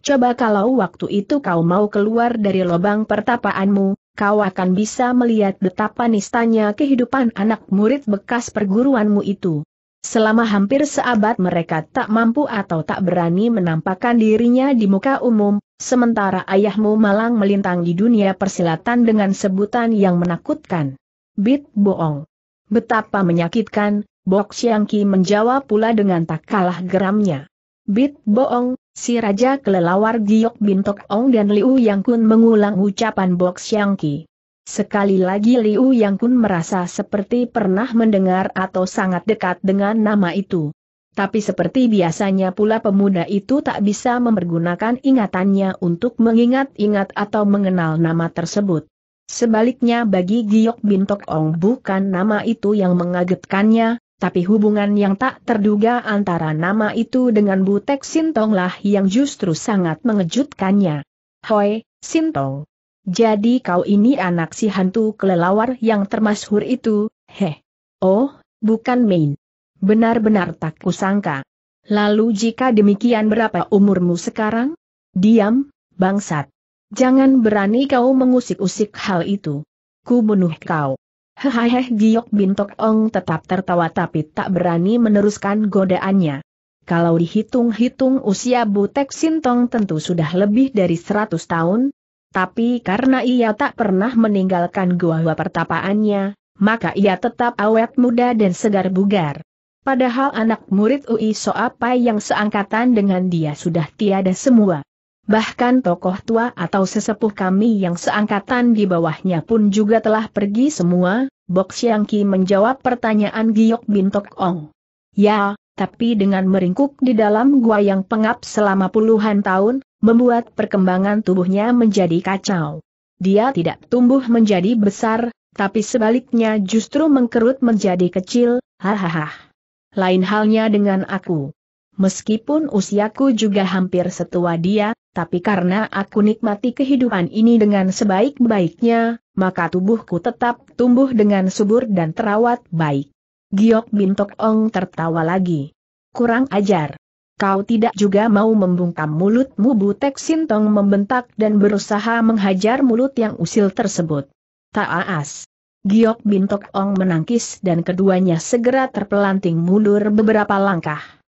Coba kalau waktu itu kau mau keluar dari lubang pertapaanmu, kau akan bisa melihat betapa nistanya kehidupan anak murid bekas perguruanmu itu. Selama hampir seabad mereka tak mampu atau tak berani menampakkan dirinya di muka umum, sementara ayahmu malang melintang di dunia persilatan dengan sebutan yang menakutkan. Bit boong. Betapa menyakitkan, Bok Xiangqi menjawab pula dengan tak kalah geramnya. Bit boong. Si Raja Kelelawar Giok Bintok Ong dan Liu Yang Kun mengulang ucapan Bok Xiang Ki. Sekali lagi Liu Yang Kun merasa seperti pernah mendengar atau sangat dekat dengan nama itu. Tapi seperti biasanya pula pemuda itu tak bisa mempergunakan ingatannya untuk mengingat-ingat atau mengenal nama tersebut. Sebaliknya bagi Giok Bintok Ong bukan nama itu yang mengagetkannya, tapi hubungan yang tak terduga antara nama itu dengan Butek Sintonglah yang justru sangat mengejutkannya. Hoi, Sintong. Jadi kau ini anak si hantu kelelawar yang termasyhur itu, heh. Oh, bukan main. Benar-benar tak kusangka. Lalu jika demikian berapa umurmu sekarang? Diam, bangsat. Jangan berani kau mengusik-usik hal itu. Ku bunuh kau. Hehehe Giok bintok eng Ong tetap tertawa tapi tak berani meneruskan godaannya. Kalau dihitung-hitung usia Butek Sintong tentu sudah lebih dari 100 tahun, tapi karena ia tak pernah meninggalkan gua-gua pertapaannya, maka ia tetap awet muda dan segar bugar. Padahal anak murid UI Soapai yang seangkatan dengan dia sudah tiada semua. Bahkan tokoh tua atau sesepuh kami yang seangkatan di bawahnya pun juga telah pergi semua, Bok Siang Ki menjawab pertanyaan Giok Bin Tok Ong. Ya, tapi dengan meringkuk di dalam gua yang pengap selama puluhan tahun, membuat perkembangan tubuhnya menjadi kacau. Dia tidak tumbuh menjadi besar, tapi sebaliknya justru mengkerut menjadi kecil, hahaha. Lain halnya dengan aku. Meskipun usiaku juga hampir setua dia, tapi karena aku nikmati kehidupan ini dengan sebaik-baiknya, maka tubuhku tetap tumbuh dengan subur dan terawat baik. Giok Bintok Ong tertawa lagi. Kurang ajar. Kau tidak juga mau membungkam mulutmu Butek Sintong membentak dan berusaha menghajar mulut yang usil tersebut. Taas. Giok Bintok Ong menangkis dan keduanya segera terpelanting mundur beberapa langkah.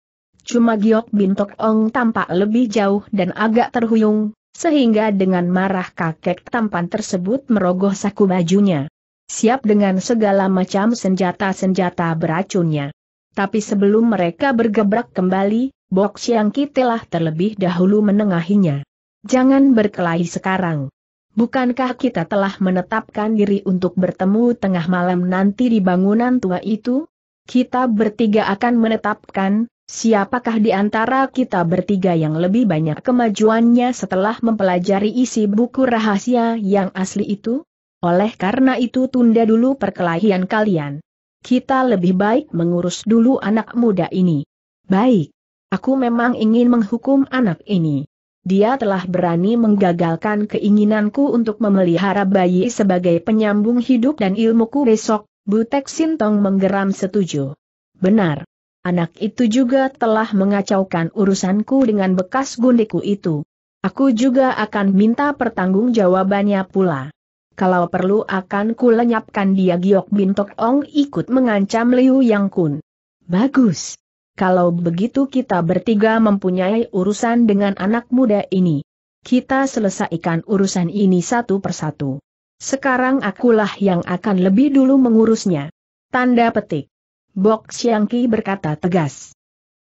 Cuma Giok Bintok Ong tampak lebih jauh dan agak terhuyung, sehingga dengan marah kakek tampan tersebut merogoh saku bajunya. Siap dengan segala macam senjata-senjata beracunnya. Tapi sebelum mereka bergebrak kembali, Bok Siang telah terlebih dahulu menengahinya. Jangan berkelahi sekarang. Bukankah kita telah menetapkan diri untuk bertemu tengah malam nanti di bangunan tua itu? Kita bertiga akan menetapkan, Siapakah di antara kita bertiga yang lebih banyak kemajuannya setelah mempelajari isi buku rahasia yang asli itu? Oleh karena itu tunda dulu perkelahian kalian. Kita lebih baik mengurus dulu anak muda ini. Baik. Aku memang ingin menghukum anak ini. Dia telah berani menggagalkan keinginanku untuk memelihara bayi sebagai penyambung hidup dan ilmuku besok, Butek Sintong menggeram setuju. Benar. Anak itu juga telah mengacaukan urusanku dengan bekas gundiku itu. Aku juga akan minta pertanggungjawabannya pula. Kalau perlu akan ku dia Giok Bintok Ong ikut mengancam Liu Yang Kun. Bagus. Kalau begitu kita bertiga mempunyai urusan dengan anak muda ini. Kita selesaikan urusan ini satu persatu. Sekarang akulah yang akan lebih dulu mengurusnya. Tanda petik. Bok Xiangqi berkata tegas.